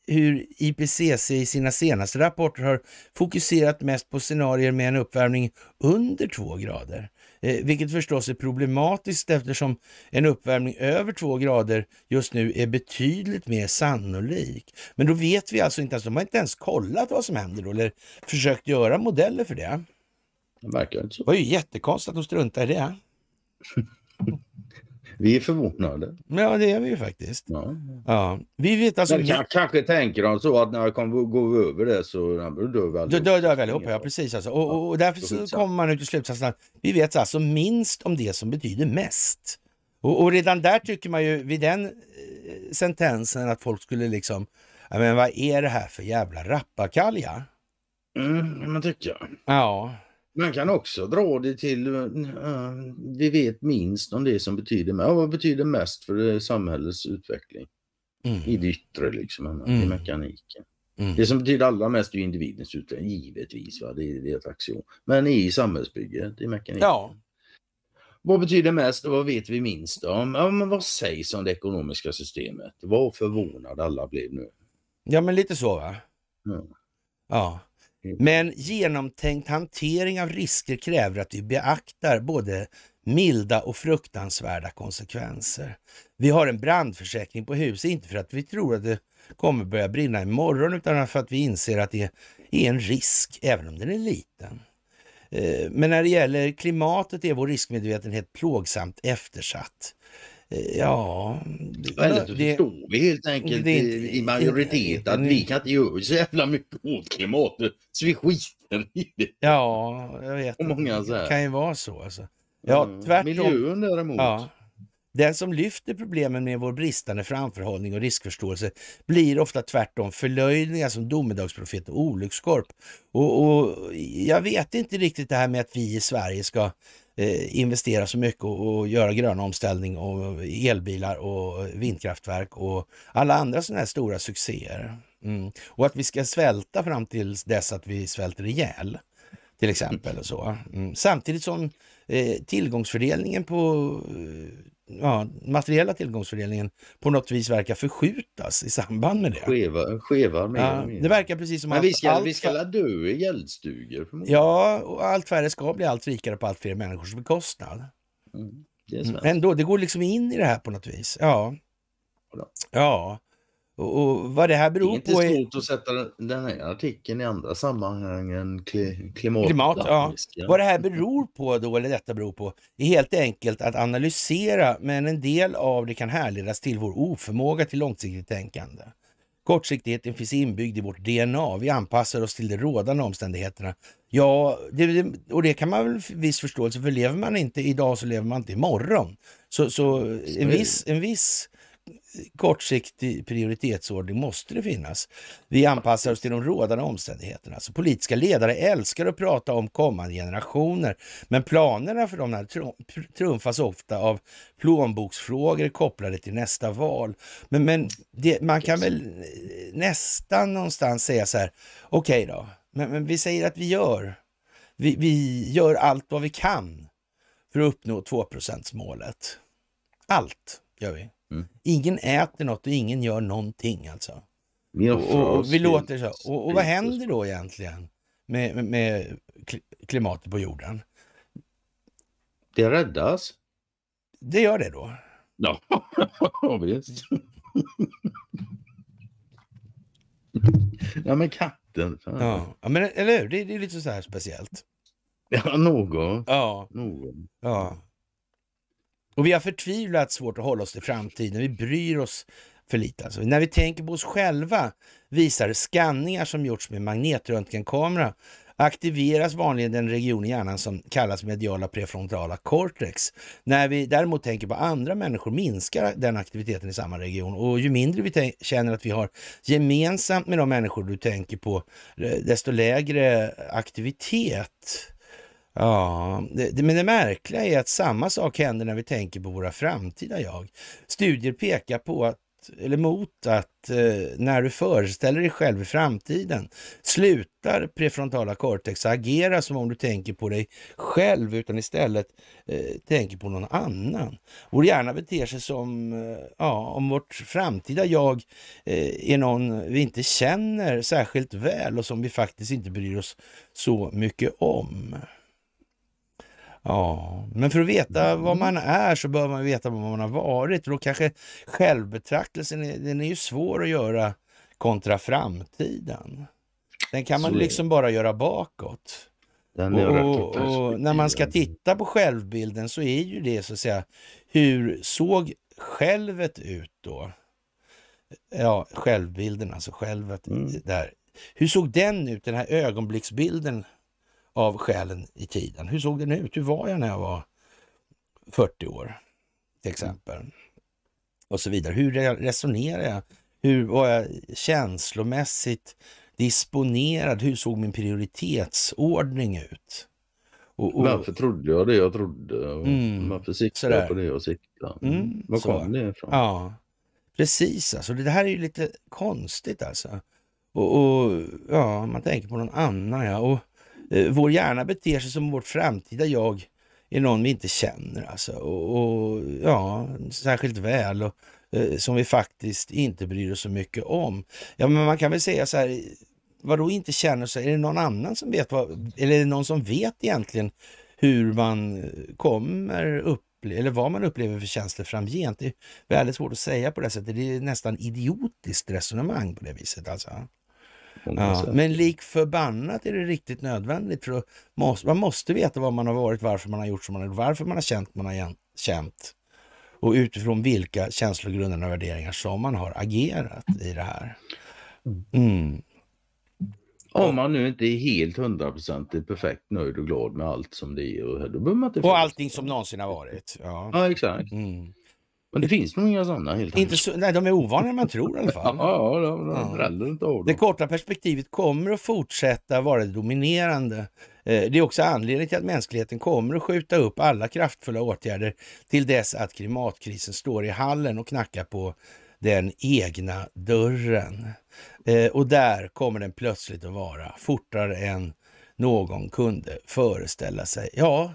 hur IPCC i sina senaste rapporter har fokuserat mest på scenarier med en uppvärmning under två grader. Eh, vilket förstås är problematiskt eftersom en uppvärmning över två grader just nu är betydligt mer sannolik. Men då vet vi alltså inte, alltså, de har inte ens kollat vad som händer då eller försökt göra modeller för det. Det verkar inte så. Det var ju jättekonstigt att de struntade i det. Vi är förvånade. Ja, det är vi ju faktiskt. Ja. ja. Vi vet alltså... Men, vi... Kanske tänker de så att när jag kommer, går över det så dör vi allihopa. Då dör vi allihopa, ja precis. Alltså. Och, och, och därför så kommer man ut till slutsatsen att vi vet alltså minst om det som betyder mest. Och, och redan där tycker man ju, vid den eh, sentensen, att folk skulle liksom, ja men vad är det här för jävla rappakalja? Mm, men tycker jag. Ja. Man kan också dra det till, uh, vi vet minst om det som betyder mest. vad betyder mest för eh, samhällets utveckling? Mm. I det yttre liksom, mm. i mekaniken. Mm. Det som betyder allra mest är individens utveckling, givetvis. Va? Det, det är ett axiom. Men i samhällsbygget, i mekaniken. Ja. Vad betyder mest och vad vet vi minst om? Ja, men vad sägs om det ekonomiska systemet? Vad förvånad alla blev nu. Ja, men lite så va? Ja. ja. Mm. Men genomtänkt hantering av risker kräver att vi beaktar både milda och fruktansvärda konsekvenser. Vi har en brandförsäkring på huset, inte för att vi tror att det kommer börja brinna imorgon, utan för att vi inser att det är en risk, även om den är liten. Eh, men när det gäller klimatet är vår riskmedvetenhet plågsamt eftersatt. Ja... Eller så förstår vi helt enkelt det, i, i majoritet det, att vi kan inte göra så jävla mycket åt klimatet så vi skiter i det. Ja, jag vet. Och många så här. Det kan ju vara så. Alltså. Ja, mm. tvärtom. Miljön däremot. Ja. Den som lyfter problemen med vår bristande framförhållning och riskförståelse blir ofta tvärtom förlöjningar som domedagsprofet och olyckskorp. Och, och jag vet inte riktigt det här med att vi i Sverige ska Eh, investera så mycket och, och göra grön omställning och elbilar och vindkraftverk och alla andra sådana här stora succéer. Mm. Och att vi ska svälta fram till dess att vi svälter ihjäl till exempel. och så. Mm. Samtidigt som eh, tillgångsfördelningen på eh, ja, materiella tillgångsfördelningen på något vis verkar förskjutas i samband med det. Skevar, skevar mer ja, och mer. Det verkar precis som Men att vi ska, allt... vi ska dö i gäldstugor. Ja, och allt färre ska bli allt rikare på allt fler människors bekostnad. Mm, det Ändå, det går liksom in i det här på något vis. Ja. Ja. Och, vad det här beror på... Det är inte svårt är... att sätta den här artikeln i andra sammanhang än klimat. klimat Ja. Vad det här beror på då, eller detta beror på, är helt enkelt att analysera, men en del av det kan härledas till vår oförmåga till långsiktigt tänkande. Kortsiktigheten finns inbyggd i vårt DNA. Vi anpassar oss till de rådande omständigheterna. Ja, det, och det kan man väl viss förståelse för. Lever man inte idag så lever man inte imorgon. Så, så en, viss, en viss kortsiktig prioritetsordning måste det finnas. Vi anpassar oss till de rådande omständigheterna. Alltså, politiska ledare älskar att prata om kommande generationer, men planerna för dem trumfas ofta av plånboksfrågor kopplade till nästa val. Men, men det, man kan väl eh, nästan någonstans säga så här, okej okay då, men, men vi säger att vi gör, vi, vi gör allt vad vi kan för att uppnå 2 målet. Allt gör vi. Ingen äter något och ingen gör någonting alltså. Och, och, vi låter så. Och, och, vad händer då egentligen med, med klimatet på jorden? Det räddas. Det gör det då? Ja, visst. ja men katten. Ja. ja, men eller hur? Det, det är lite så här speciellt. Ja, något. Ja. Någon. ja. Och vi har förtvivlat svårt att hålla oss till framtiden. Vi bryr oss för lite. Alltså. När vi tänker på oss själva visar skanningar som gjorts med magnetröntgenkamera aktiveras vanligen den region i hjärnan som kallas mediala prefrontala cortex. När vi däremot tänker på andra människor minskar den aktiviteten i samma region och ju mindre vi känner att vi har gemensamt med de människor du tänker på, eh, desto lägre aktivitet Ja, det, det, men det märkliga är att samma sak händer när vi tänker på våra framtida jag. Studier pekar på att, eller mot att eh, när du föreställer dig själv i framtiden slutar prefrontala cortex agera som om du tänker på dig själv utan istället eh, tänker på någon annan. Vår hjärna beter sig som eh, ja, om vårt framtida jag eh, är någon vi inte känner särskilt väl och som vi faktiskt inte bryr oss så mycket om. Ja, men för att veta vad man är så bör man veta vad man har varit. då kanske självbetraktelsen är, den är ju svår att göra kontra framtiden. Den kan man liksom bara göra bakåt. Och, och, när man ska titta på självbilden så är ju det så att säga, hur såg självet ut då? Ja, självbilden alltså, självet mm. där. Hur såg den ut, den här ögonblicksbilden av själen i tiden. Hur såg den ut? Hur var jag när jag var 40 år? Till mm. exempel. Och så vidare. Hur resonerade jag? Hur var jag känslomässigt disponerad? Hur såg min prioritetsordning ut? Och, och... Varför trodde jag det jag trodde? mm, varför siktade jag på det jag siktade? Mm. mm, Var så. kom det ifrån? Ja, precis alltså. Det här är ju lite konstigt alltså. Och, och ja, man tänker på någon annan. Ja. Och Eh, vår hjärna beter sig som vårt framtida jag är någon vi inte känner alltså. Och, och ja, särskilt väl. Och, eh, som vi faktiskt inte bryr oss så mycket om. Ja, men man kan väl säga så här, vadå inte känner sig? Är det någon annan som vet, vad, eller är det någon som vet egentligen hur man kommer upp eller vad man upplever för känslor framgent. Det är väldigt svårt att säga på det sättet. Det är nästan idiotiskt resonemang på det viset alltså. Ja, men lik förbannat är det riktigt nödvändigt. För måste, man måste veta vad man har varit, varför man har gjort som man har gjort, varför man har känt man har känt och utifrån vilka känslogrunder och värderingar som man har agerat i det här. Mm. Om man nu inte är helt hundraprocentigt perfekt nöjd och glad med allt som det är. Då man inte och allting som någonsin har varit. Ja, ja exakt. Mm. Men det finns nog inga sådana helt inte så, Nej, de är ovanligare än man tror i alla fall. ja, ja, de, de ja. inte av dem. Det korta perspektivet kommer att fortsätta vara det dominerande. Eh, det är också anledningen till att mänskligheten kommer att skjuta upp alla kraftfulla åtgärder till dess att klimatkrisen står i hallen och knackar på den egna dörren. Eh, och där kommer den plötsligt att vara fortare än någon kunde föreställa sig. Ja,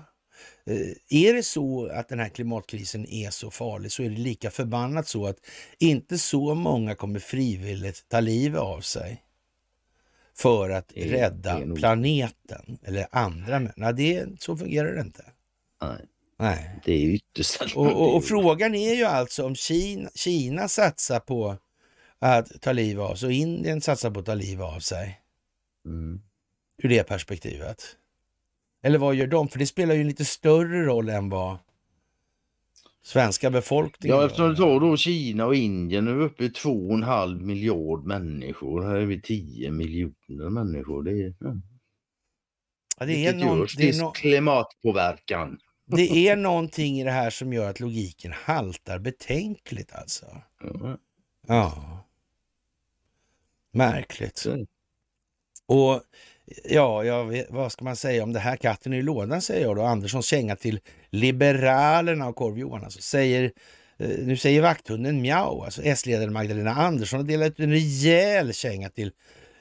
Eh, är det så att den här klimatkrisen är så farlig så är det lika förbannat så att inte så många kommer frivilligt ta livet av sig för att det, rädda det planeten eller andra människor. Det, så fungerar det inte. Nej. Nej. Det är ytterst och, och, och, frågan är ju alltså om Kina, Kina satsar på att ta livet av sig och Indien satsar på att ta livet av sig. Mm. Ur det perspektivet. Eller vad gör de? För det spelar ju en lite större roll än vad svenska befolkningen Ja, eftersom du tar då Kina och Indien, nu är vi uppe i två och en halv miljard människor. Här är vi 10 miljoner människor. Det är, ja. Ja, det är, någon, det är no klimatpåverkan. Det är någonting i det här som gör att logiken haltar betänkligt alltså. Ja. ja. Märkligt. Och Ja, jag, vad ska man säga om det här? Katten i lådan säger jag då. Anderssons känga till Liberalerna och Korv-Johan. Alltså, säger, eh, nu säger vakthunden mjau. Alltså S-ledaren Magdalena Andersson har delat ut en rejäl känga till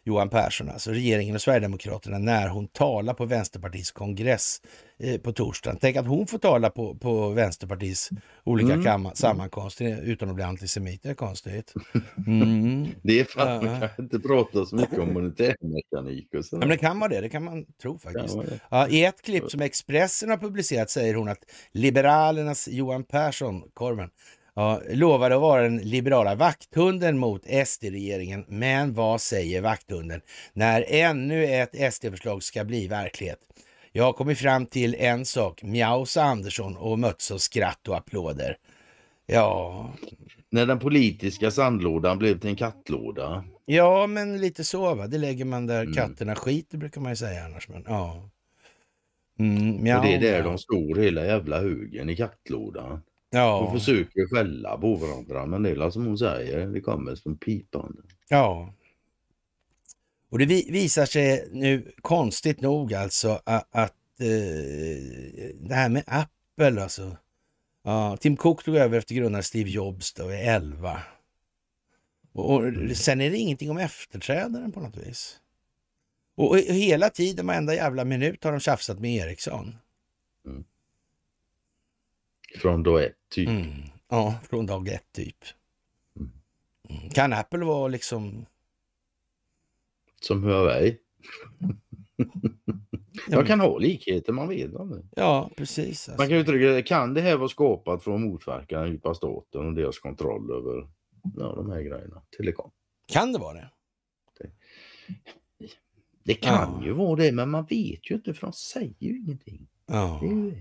Johan Persson, alltså regeringen och Sverigedemokraterna, när hon talar på Vänsterpartiets kongress eh, på torsdagen. Tänk att hon får tala på, på Vänsterpartiets olika mm. mm. sammankomster utan att bli antisemit. Det är konstigt. Mm. det är för att man kanske inte pratar så mycket om monetärmekanik. Och det kan vara det, det kan man tro faktiskt. Ja, I ett klipp som Expressen har publicerat säger hon att Liberalernas Johan Persson, korven, ja, lovade att vara den liberala vakthunden mot SD-regeringen. Men vad säger vakthunden när ännu ett SD-förslag ska bli verklighet? Jag har kommit fram till en sak, mjaus Andersson och möts av skratt och applåder. Ja. När den politiska sandlådan blev till en kattlåda. Ja, men lite så. Va? Det lägger man där mm. katterna skiter brukar man ju säga annars. Men, ja. Mm, och det är där de står hela jävla högen i kattlådan. Ja. Vi försöker skälla på varandra men det är som hon säger, det kommer som pipande. Ja. Och det visar sig nu konstigt nog alltså att, att eh, det här med Apple alltså. Ja, Tim Cook tog över efter grundaren Steve Jobs då i 11. Och, mm. sen är det ingenting om efterträdaren på något vis. Och, hela tiden, varenda jävla minut har de tjafsat med Ericsson. Från dag ett, typ. Mm. Ja, från dag ett, typ. Mm. mm. Kan Apple vara liksom... Som Huawei? Man kan ha likheter, man vet aldrig. Ja, precis. Alltså. Man kan uttrycka det, kan det här vara skapat för att motverka den djupa staten och deras kontroll över ja, de här grejerna? Telekom. Kan det vara det? Det, det kan ja. ju vara det, men man vet ju inte för de säger ju ingenting. Ja. Det är ju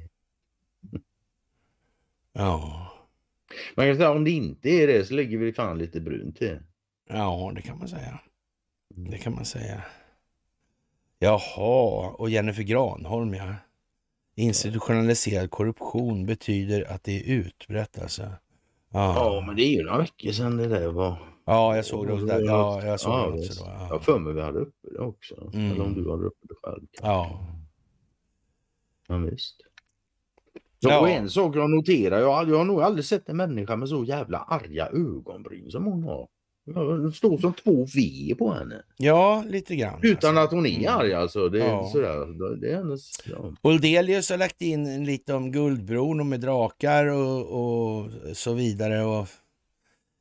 Ja. Man kan säga om det inte är det så ligger vi fan lite brunt till. Ja, det kan man säga. Mm. Det kan man säga. Jaha, och Jennifer Granholm ja. Institutionaliserad korruption betyder att det är utbrett alltså. Ja, ah. ja men det är ju några veckor sedan det där var. Ja, jag såg det också. Där. Ja, jag såg ja, det också då. Ja. Jag för mig vi hade uppe det också. Mm. Eller om mm. du hade uppe det själv. Ja. Ja, visst. Så ja. en sak jag noterar, jag, jag har nog aldrig sett en människa med så jävla arga ögonbryn som hon har. Det står som två V på henne. Ja, lite grann. Utan alltså. att hon är mm. arg alltså. Det, är ja. sådär, det är hennes... Ja. Oldelius har lagt in lite om Guldbron och med drakar och, och så vidare. Och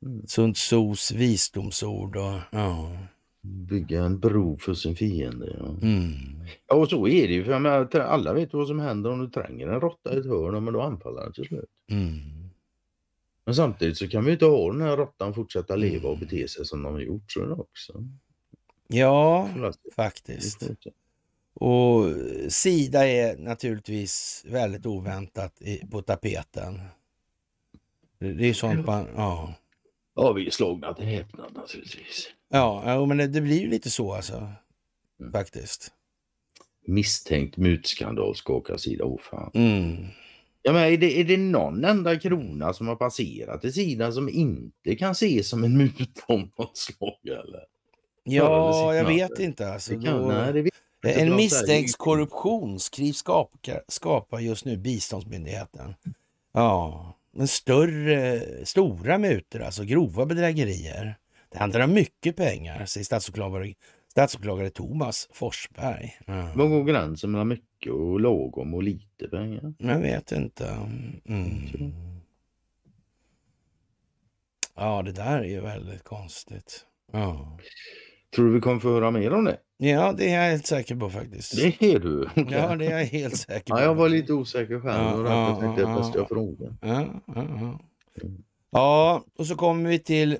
mm. Sun Tzus visdomsord och ja. Bygga en bro för sin fiende. Ja. Mm. ja och så är det ju. För alla vet vad som händer om du tränger en råtta i ett hörn. Men då anfaller den till slut. Mm. Men samtidigt så kan vi inte ha den här råttan fortsätta leva och mm. bete sig som de har gjort. Så också. Ja, faktiskt. Och Sida är naturligtvis väldigt oväntat i, på tapeten. Det, det är sånt man... Ja. ja, vi är slagna till häpnad naturligtvis. Ja, men det, det blir ju lite så alltså. Mm. Faktiskt. Misstänkt mutskandal ska åka sida. Oh, fan. Mm. Ja, men är, det, är det någon enda krona som har passerat i sidan som inte kan ses som en mut av något slag? Eller? Ja, jag vet inte. Alltså, det kan, då... nej, det vet en misstänkt korruptionskris skapar skapa just nu biståndsmyndigheten. Ja, men större, stora mutor, alltså grova bedrägerier. Det handlar om mycket pengar, säger statsåklagare, statsåklagare Thomas Forsberg. Ja. Vad går gränsen mellan mycket och lagom och lite pengar? Jag vet inte. Mm. Ja, det där är ju väldigt konstigt. Ja. Tror du vi kommer få höra mer om det? Ja, det är jag helt säker på faktiskt. Det är du? Okay. Ja, det är jag helt säker på. Ja, jag var lite osäker själv. Ja, ja, tänkte ja, jag bäst Ja, ja, ja. ja, och så kommer vi till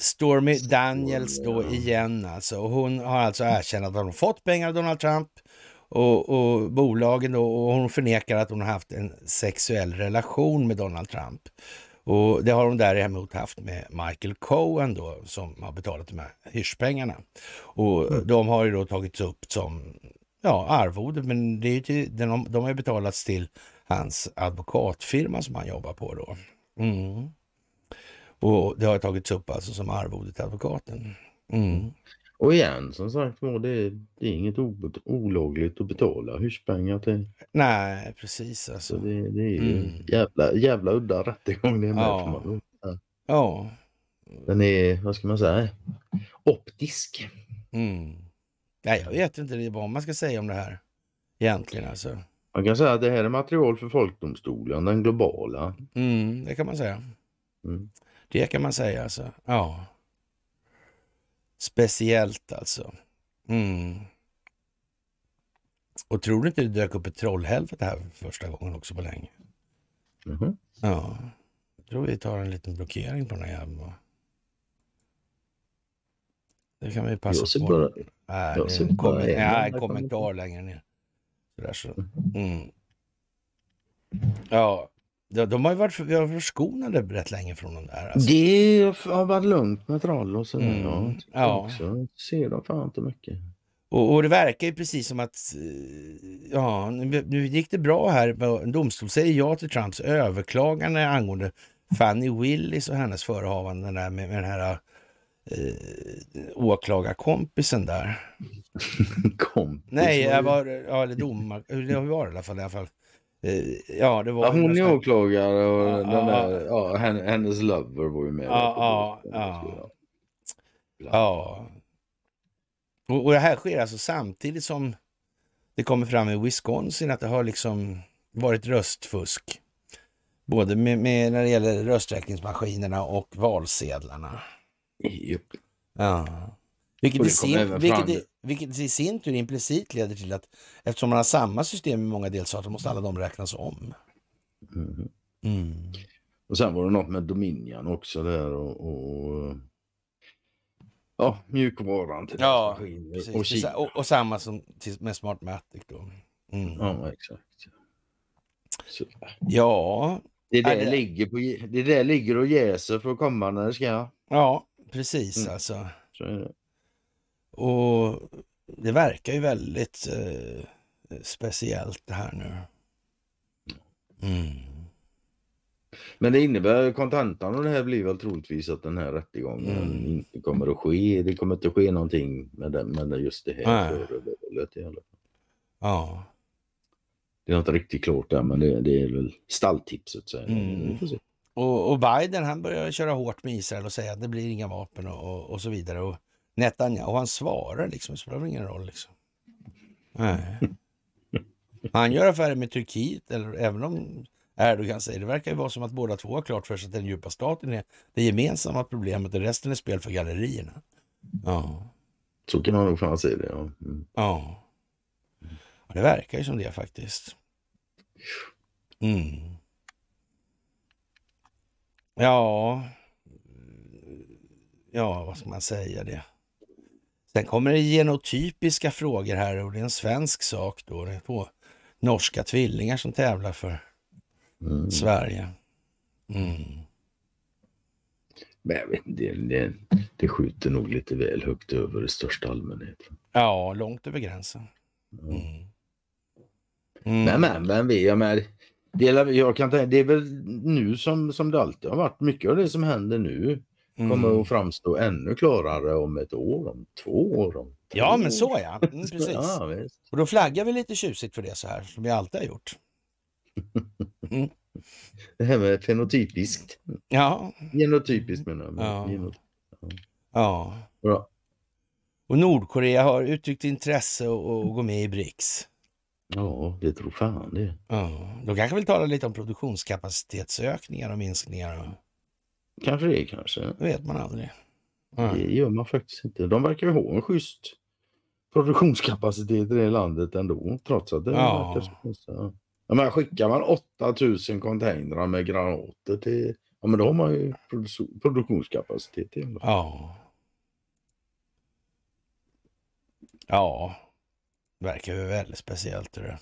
Stormy Daniels då igen alltså. Hon har alltså erkänt att hon har fått pengar av Donald Trump och, och bolagen då, och hon förnekar att hon har haft en sexuell relation med Donald Trump. Och det har hon däremot haft med Michael Cohen då, som har betalat de här hyrspengarna. Och mm. de har ju då tagits upp som ja, arvode, men det är till, de, de har ju betalats till hans advokatfirma som han jobbar på då. Mm. Och det har tagits upp alltså som arvode till advokaten. Mm. mm. Och igen, som sagt var, det, det, är inget olagligt att betala hyrspengar till. Nej, precis alltså. det, det är ju mm. jävla, jävla udda rättegång det är med. Ja. Man. ja. Den är, vad ska man säga, optisk. Mm. Nej, jag vet inte vad man ska säga om det här egentligen alltså. Man kan säga att det här är material för folkdomstolen, den globala. Mm, det kan man säga. Mm. Det kan man säga alltså. Ja. Speciellt alltså. Mm. Och tror du inte det dök upp ett trollhelvete här för första gången också på länge? Mm -hmm. Ja. Jag tror vi tar en liten blockering på den här jäveln. Det kan vi passa jag på. Bara, nej, jag ser bara kom, nej, kommentar längre ner. Så där, mm-hmm. så. Mm. Ja, de, de har ju varit för, förskonade rätt länge från de där. Alltså. Det har varit lugnt med troll och sådär. Mm. Ja, ja. Också. Ser de fan inte mycket. Och, och, det verkar ju precis som att, eh, ja, nu, nu gick det bra här. En domstol säger ja till Trumps överklagande angående Fanny Willis och hennes förehavanden där med, med den här eh, åklagarkompisen där. Kompis? Nej, jag var, ja, eller domar, hur var det i alla fall. I alla fall. Eh, ja, det var ja, hon är åklagare och ja, den där, ja, hennes lover var ju med. Ja, ja, ja. Och, och det här sker alltså samtidigt som det kommer fram i Wisconsin att det har liksom varit röstfusk. Både med, med när det gäller rösträkningsmaskinerna och valsedlarna. Ja. Vilket, i sin, vilket, i, vilket i sin tur implicit leder till att eftersom man har samma system i många delstater måste alla de räknas om. Mm. Mm. Och sen var det något med Dominion också där och, och ja, mjukvaran till ja, maskiner och Och, och, samma som med Smartmatic då. Mm. Ja, exakt. Så. Ja. Det där, Ligger på, det där ligger och jäser för att komma när det ska. Ja, precis mm. alltså. Så är det. Och det verkar ju väldigt eh, speciellt det här nu. Mm. Men det innebär kontentan och det här blir väl troligtvis att den här rättegången mm. inte kommer att ske. Det kommer inte att ske någonting med, den. med just det här äh. i alla fall. Ja. Det är inte riktigt klart där men det, det är väl stalltipset. Så mm. Och, och, Biden han börjar köra hårt med Israel och säga att det blir inga vapen och, och, och så vidare. Och Netanyahu, han svarar liksom. Det spelar ingen roll liksom. Nej. Han gör affärer med Turkiet, eller även om Erdogan säger det verkar ju vara som att båda två har klart för sig att den djupa staten är det gemensamma problemet och resten är spel för gallerierna. Ja. Så kan man nog fan säga det. Ja. Mm. ja. ja. det verkar ju som det faktiskt. Mm. Ja, ja, vad ska man säga det? Sen kommer det genotypiska frågor här och det är en svensk sak då. Det är två norska tvillingar som tävlar för mm. Sverige. Mm. Men jag vet, det, det, det skjuter nog lite väl högt över i största allmänhet. Ja, långt över gränsen. Mm. Mm. Men, men, vem vet, jag med. Det är, jag kan tänka, det är väl nu som, som det alltid har varit. Mycket av det som händer nu kommer mm. att framstå ännu klarare om ett år, om två år, om tre Ja, men så ja. Mm, precis. ja, och då flaggar vi lite tjusigt för det så här, som vi alltid har gjort. Mm. Det här med fenotypiskt. Ja. Genotypiskt menar jag. Ja. Genotypiskt. ja. ja. Bra. Och Nordkorea har uttryckt intresse att och gå med i BRICS. Ja, det tror fan det. Ja. De kanske vill tala lite om produktionskapacitetsökningar och minskningar. Och... Kanske det kanske. Det vet man aldrig. Mm. Det gör man faktiskt inte. De verkar ju ha en schysst produktionskapacitet i det landet ändå. Trots att det ja. verkar så. Konstigt. Ja, men skickar man 8000 containrar med granater till... Ja men då har man ju produ- produktionskapacitet i alla fall. Ja. Ja. Verkar ju väldigt speciellt det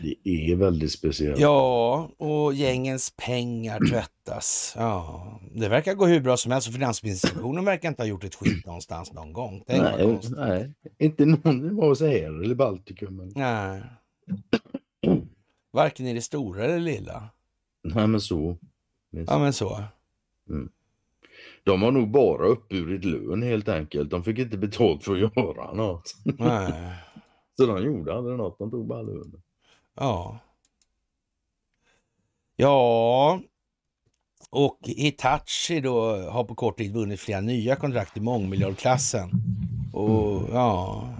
det är väldigt speciellt. Ja, och gängens pengar tvättas. Ja, det verkar gå hur bra som helst. Finansinspektionen verkar inte ha gjort ett skit någonstans någon gång. Nej, nej, inte någon vare sig här eller Baltikum. Nej. Varken i det stora eller lilla. Nej, men så. Men så. Ja, men så. Mm. De har nog bara uppburit lön helt enkelt. De fick inte betalt för att göra något. Nej. så de gjorde aldrig något. De tog bara lönen. Ja. Ja, och Hitachi då har på kort tid vunnit flera nya kontrakt i mångmiljardklassen. Och ja...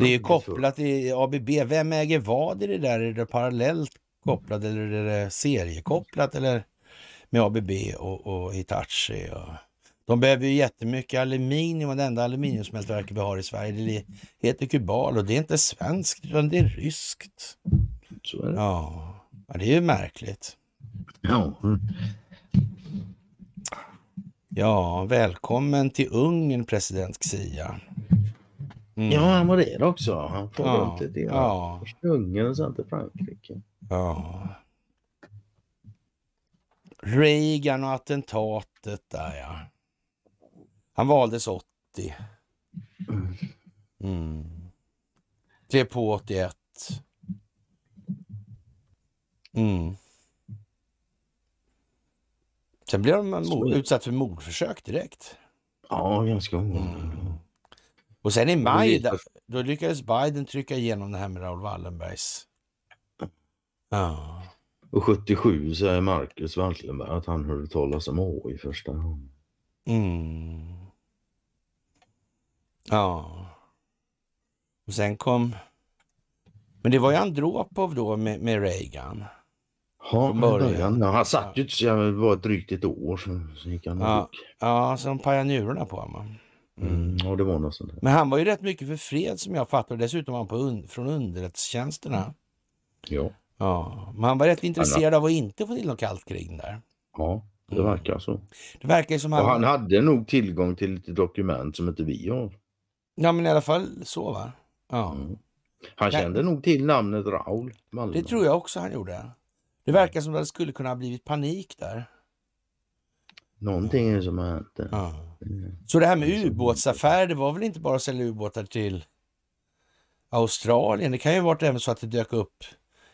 Det är ju kopplat till ABB. Vem äger vad i det där? Är det parallellt kopplat eller är det seriekopplat eller med ABB och, och Hitachi? Och... De behöver ju jättemycket aluminium och det enda aluminiumsmältverket vi har i Sverige det heter Kubal och det är inte svenskt utan det är ryskt. Så är det. Ja, det är ju märkligt. Ja. Ja, välkommen till Ungern president Xia. Mm. Ja, han var det också. Han får ja, runt lite grann. Ungern och sen till Frankrike. Ja. Reagan och attentatet där ja. Han valdes 80. Mm. mm. Klev på 81. Mm. Sen blev han utsatt för mordförsök direkt. Ja, ganska omgående. Mm. Och sen i maj, då lyckades Biden trycka igenom det här med Raoul Wallenbergs... Ja. Och 77 säger Marcus Wallenberg att han hörde talas om AI första gången. Mm. Ja. Och sen kom... Men det var ju Andropov då med, med Reagan. Ja, början. Ja, han satt ju ja. det var drygt ett år sen, sen gick han ja, och Ja, så de pajade njurarna på honom. Mm. ja, det var något sånt. Men han var ju rätt mycket för fred som jag fattar. Dessutom var han på un från underrättelsetjänsterna. Ja. ja. Men han var rätt intresserad av att inte få till något kallt krig där. Ja, det mm. verkar så. Det verkar som han... Och han hade nog tillgång till lite dokument som inte vi har. Ja, men i alla fall så va? Ja. Mm. Han kände ja. nog till namnet Raul. Malmö. Det tror jag också han gjorde. Det verkar som att det skulle kunna ha blivit panik där. Någonting är det som har hänt. Ja. Mm. Så det här med ubåtsaffärer, det var väl inte bara att sälja ubåtar till Australien? Det kan ju ha varit även så att det dök upp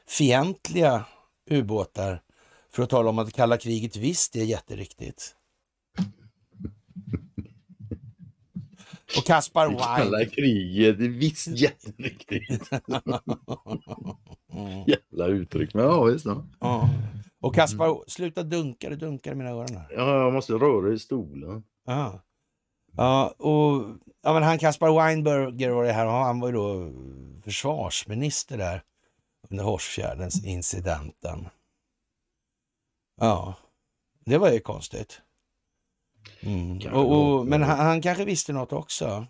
fientliga ubåtar för att tala om att kalla kriget visst är jätteriktigt. Och Kaspar Wine. Kalla kriget, visst jätteviktigt. Jävla uttryck, men ja visst. Ja. ja. Och Kaspar, mm. sluta dunka, det dunkar i mina öron. Här. Ja, jag måste röra i stolen. Ja. Ja, och ja, men han Kaspar Weinberger var det här, och han var ju då försvarsminister där under Horsfjärdens incidenten. Ja, det var ju konstigt. Mm. Och, och, men han, han, kanske visste något också.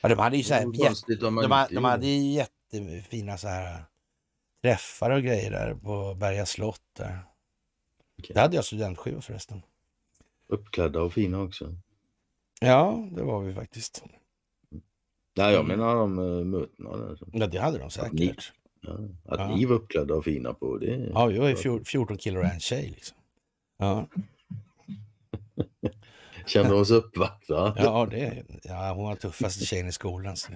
Ja, de hade ju så här, jätte, de, de hade jättefina så här träffar och grejer där på Berga slott. Där. Okay. Det hade jag studentskiva förresten. Uppklädda och fina också. Ja, det var vi faktiskt. Nej, jag mm. menar de eh, mötena. Ja, det hade de säkert. Att ni, ja, att ja. ni var uppklädda och fina på det. Ja, vi var ju 14 killar och en tjej. Liksom. Ja. Kände oss uppvaktade. Ja, det, ja, hon var tuffaste tjejen i skolan. Så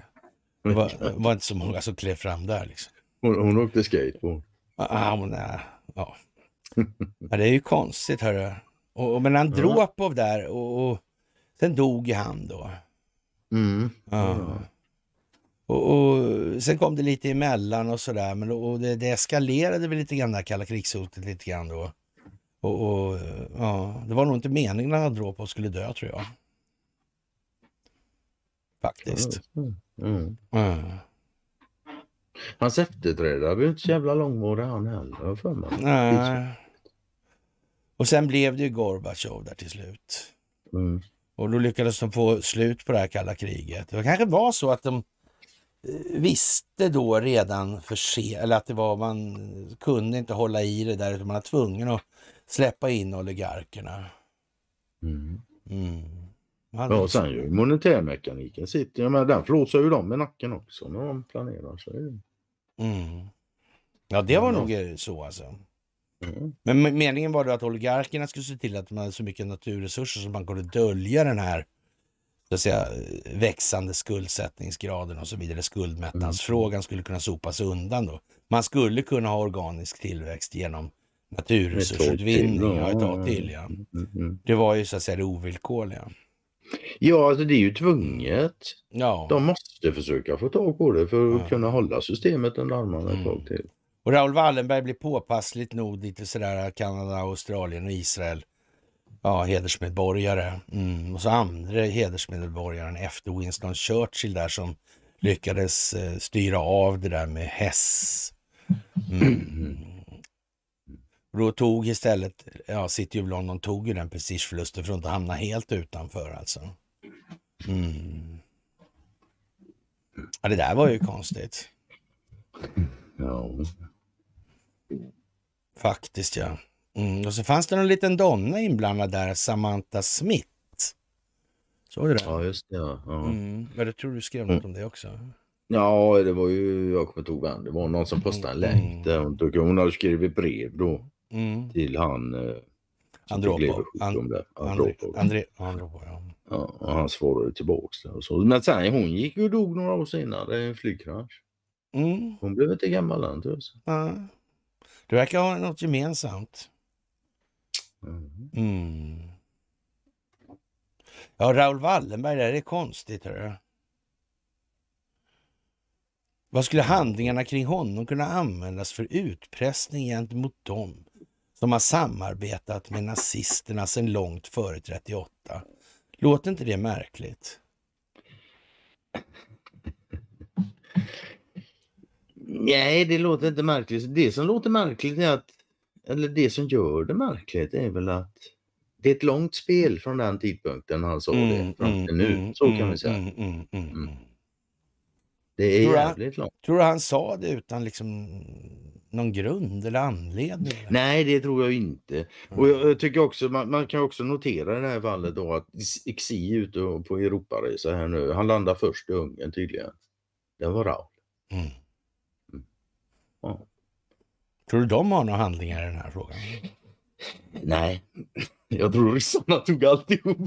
det var, var inte så många som klev fram där. Liksom. Hon, hon åkte skateboard? Ah, hon, ja, ja. ja. Det är ju konstigt, hörru. Och, och, men Andropov ja. där och, och sen dog han då. Mm. Ja. Och, och, sen kom det lite emellan och sådär, men och det, det eskalerade väl lite grann det här kalla krigshotet lite grann då. Och, och, ja, det var nog inte meningen att Andropov skulle dö tror jag. Faktiskt. Mm. Mm. Hans efterträdare blev inte så jävla långvarig han heller för mig. Nej. Och sen blev det ju Gorbatjov där till slut. Mm. Och då lyckades de få slut på det här kalla kriget. Det kanske var så att de eh, visste då redan för sent. eller att det var man kunde inte hålla i det där utan man var tvungen att släppa in oligarkerna. Mm. Mm. ja, och sen ju monetärmekaniken sitter ju med. Den flåsar ju dem i nacken också när de planerar. Så mm. Ja, det var mm. nog eh, så alltså. Mm. Men meningen var då att oligarkerna skulle se till att man hade så mycket naturresurser så man kunde dölja den här så att säga, växande skuldsättningsgraden och så vidare. Skuldmättnadsfrågan mm. skulle kunna sopas undan då. Man skulle kunna ha organisk tillväxt genom Naturresursutvinning, ja, ett tag till ja. Mm, mm. Det var ju så att säga det ovillkorliga. Ja, alltså det är ju tvunget. Ja. De måste försöka få tag på det för att ja. kunna hålla systemet under armarna mm. ett tag till. Och Raoul Wallenberg blir påpassligt nog lite sådär Kanada, Australien och Israel. Ja, hedersmedborgare. Mm. Och så andra hedersmedborgaren efter Winston Churchill där som lyckades eh, styra av det där med Hess. Mm. Då tog istället, ja City of London tog ju den prestigeförlusten för att inte hamna helt utanför alltså. Mm. Ja, det där var ju konstigt. Ja. Faktiskt ja. Mm. Och så fanns det någon liten donna inblandad där, Samantha Smith. Såg du det? Ja, just det. Ja. Ja. Mm. Men jag tror du skrev något om det också. Ja, det var ju, jag kommer inte ihåg vem, det var någon som postade en mm. länk där hon, hon hade skrivit brev då. Mm. Till han... Eh, Andropov. ja. ja. han svarade tillbaks. Och så. Men sen hon gick och dog några år senare i en flygkrasch. Mm. Hon blev inte gammal än Ja. Du verkar ha något gemensamt. Mm. mm. Ja, Raoul Wallenberg, det är konstigt. Hörru. Vad skulle handlingarna kring honom kunna användas för utpressning gentemot dem som har samarbetat med nazisterna sedan långt före 38. Låter inte det märkligt? Nej, det låter inte märkligt. Det som låter märkligt är att, eller det som gör det märkligt är väl att det är ett långt spel från den tidpunkten han sa mm, det fram till mm, nu. Mm, så kan mm, vi säga. Mm, mm, det är tror jävligt han, långt. Tror du han sa det utan liksom någon grund eller anledning? Nej, det tror jag inte. Och jag, jag tycker också, man, man, kan också notera i det här fallet då att Xi är ute på Europaresa här nu. Han landar först i Ungern tydligen. Det var Raul. Mm. Mm. Ja. Tror du de har några handlingar i den här frågan? Nej, jag tror ryssarna tog alltihop.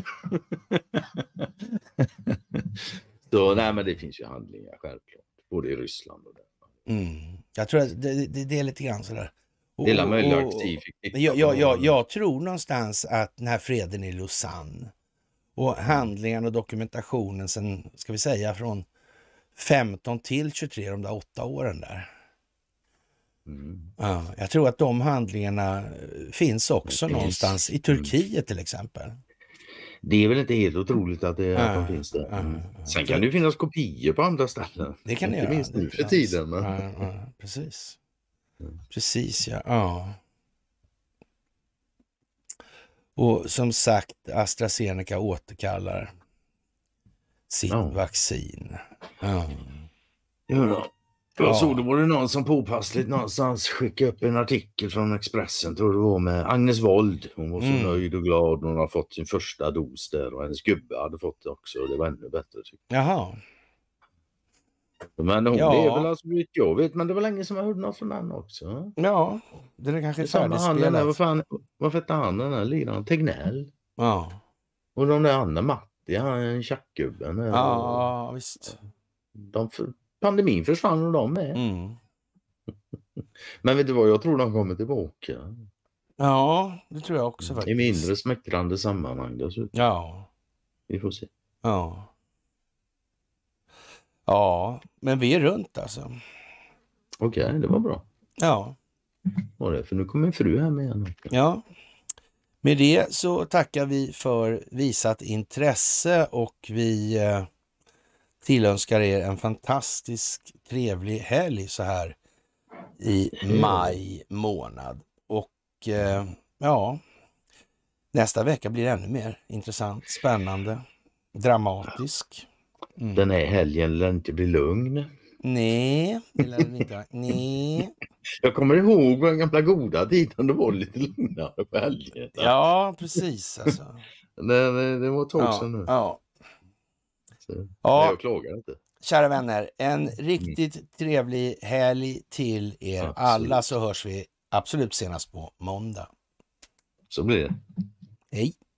Så nej, men det finns ju handlingar självklart, både i Ryssland och där. Mm. Jag tror att det, det, det är lite grann sådär. Och, det är möjligt jag, jag, jag, jag tror någonstans att den här freden i Lausanne och handlingarna och dokumentationen sen, ska vi säga från 15 till 23, de där åtta åren där. Mm. Ja, jag tror att de handlingarna eh, finns också det någonstans i mm. Turkiet till exempel det är väl inte helt otroligt att, det, att de finns där. Mm. Sen kan det ju finnas kopior på andra ställen. Det kan det göra. Inte minst nu för tiden. Men... Precis. Mm. Precis ja. ja. Och som sagt, AstraZeneca återkallar sitt ja. vaccin. Ja. ja. Jag ja. såg det var det någon som påpassligt någonstans skickade upp en artikel från Expressen, tror det var med Agnes Wold. Hon var så mm. nöjd och glad. Hon har fått sin första dos där och hennes gubbe hade fått det också. Det var ännu bättre. Jaha. Men hon ja. lever väl alltså, jag vet, men det var länge som jag hörde något från henne också. Ja, det är kanske är färdigspelat. Vad fan, varför hette han den där liraren? Tegnell? Ja. Och de där andra Matti, han tjackgubben. Ja, visst. De pandemin försvann och de med. Mm. Men vet du vad, jag tror de kommer tillbaka. Ja, det tror jag också faktiskt. I mindre smäckrande sammanhang dessutom. Ja. Vi får se. Ja. Ja, men vi är runt alltså. Okej, okay, det var bra. Ja. Var det, för nu kommer min fru hem igen. Ja. Med det så tackar vi för visat intresse och vi eh, tillönskar er en fantastisk trevlig helg så här i maj månad. Och eh, ja, nästa vecka blir ännu mer intressant, spännande, dramatisk. Mm. Den här helgen lär inte bli lugn. Nej, det lär den inte. Nej. Jag kommer ihåg den gamla goda tiden, då var det lite lugnare på helgen. Ja, precis alltså. det, det, det var ett tag sedan nu. Ja. Ja. jag klagar inte. Kära vänner, en riktigt mm. trevlig helg till er absolut. alla så hörs vi absolut senast på måndag. Så blir det. Hej!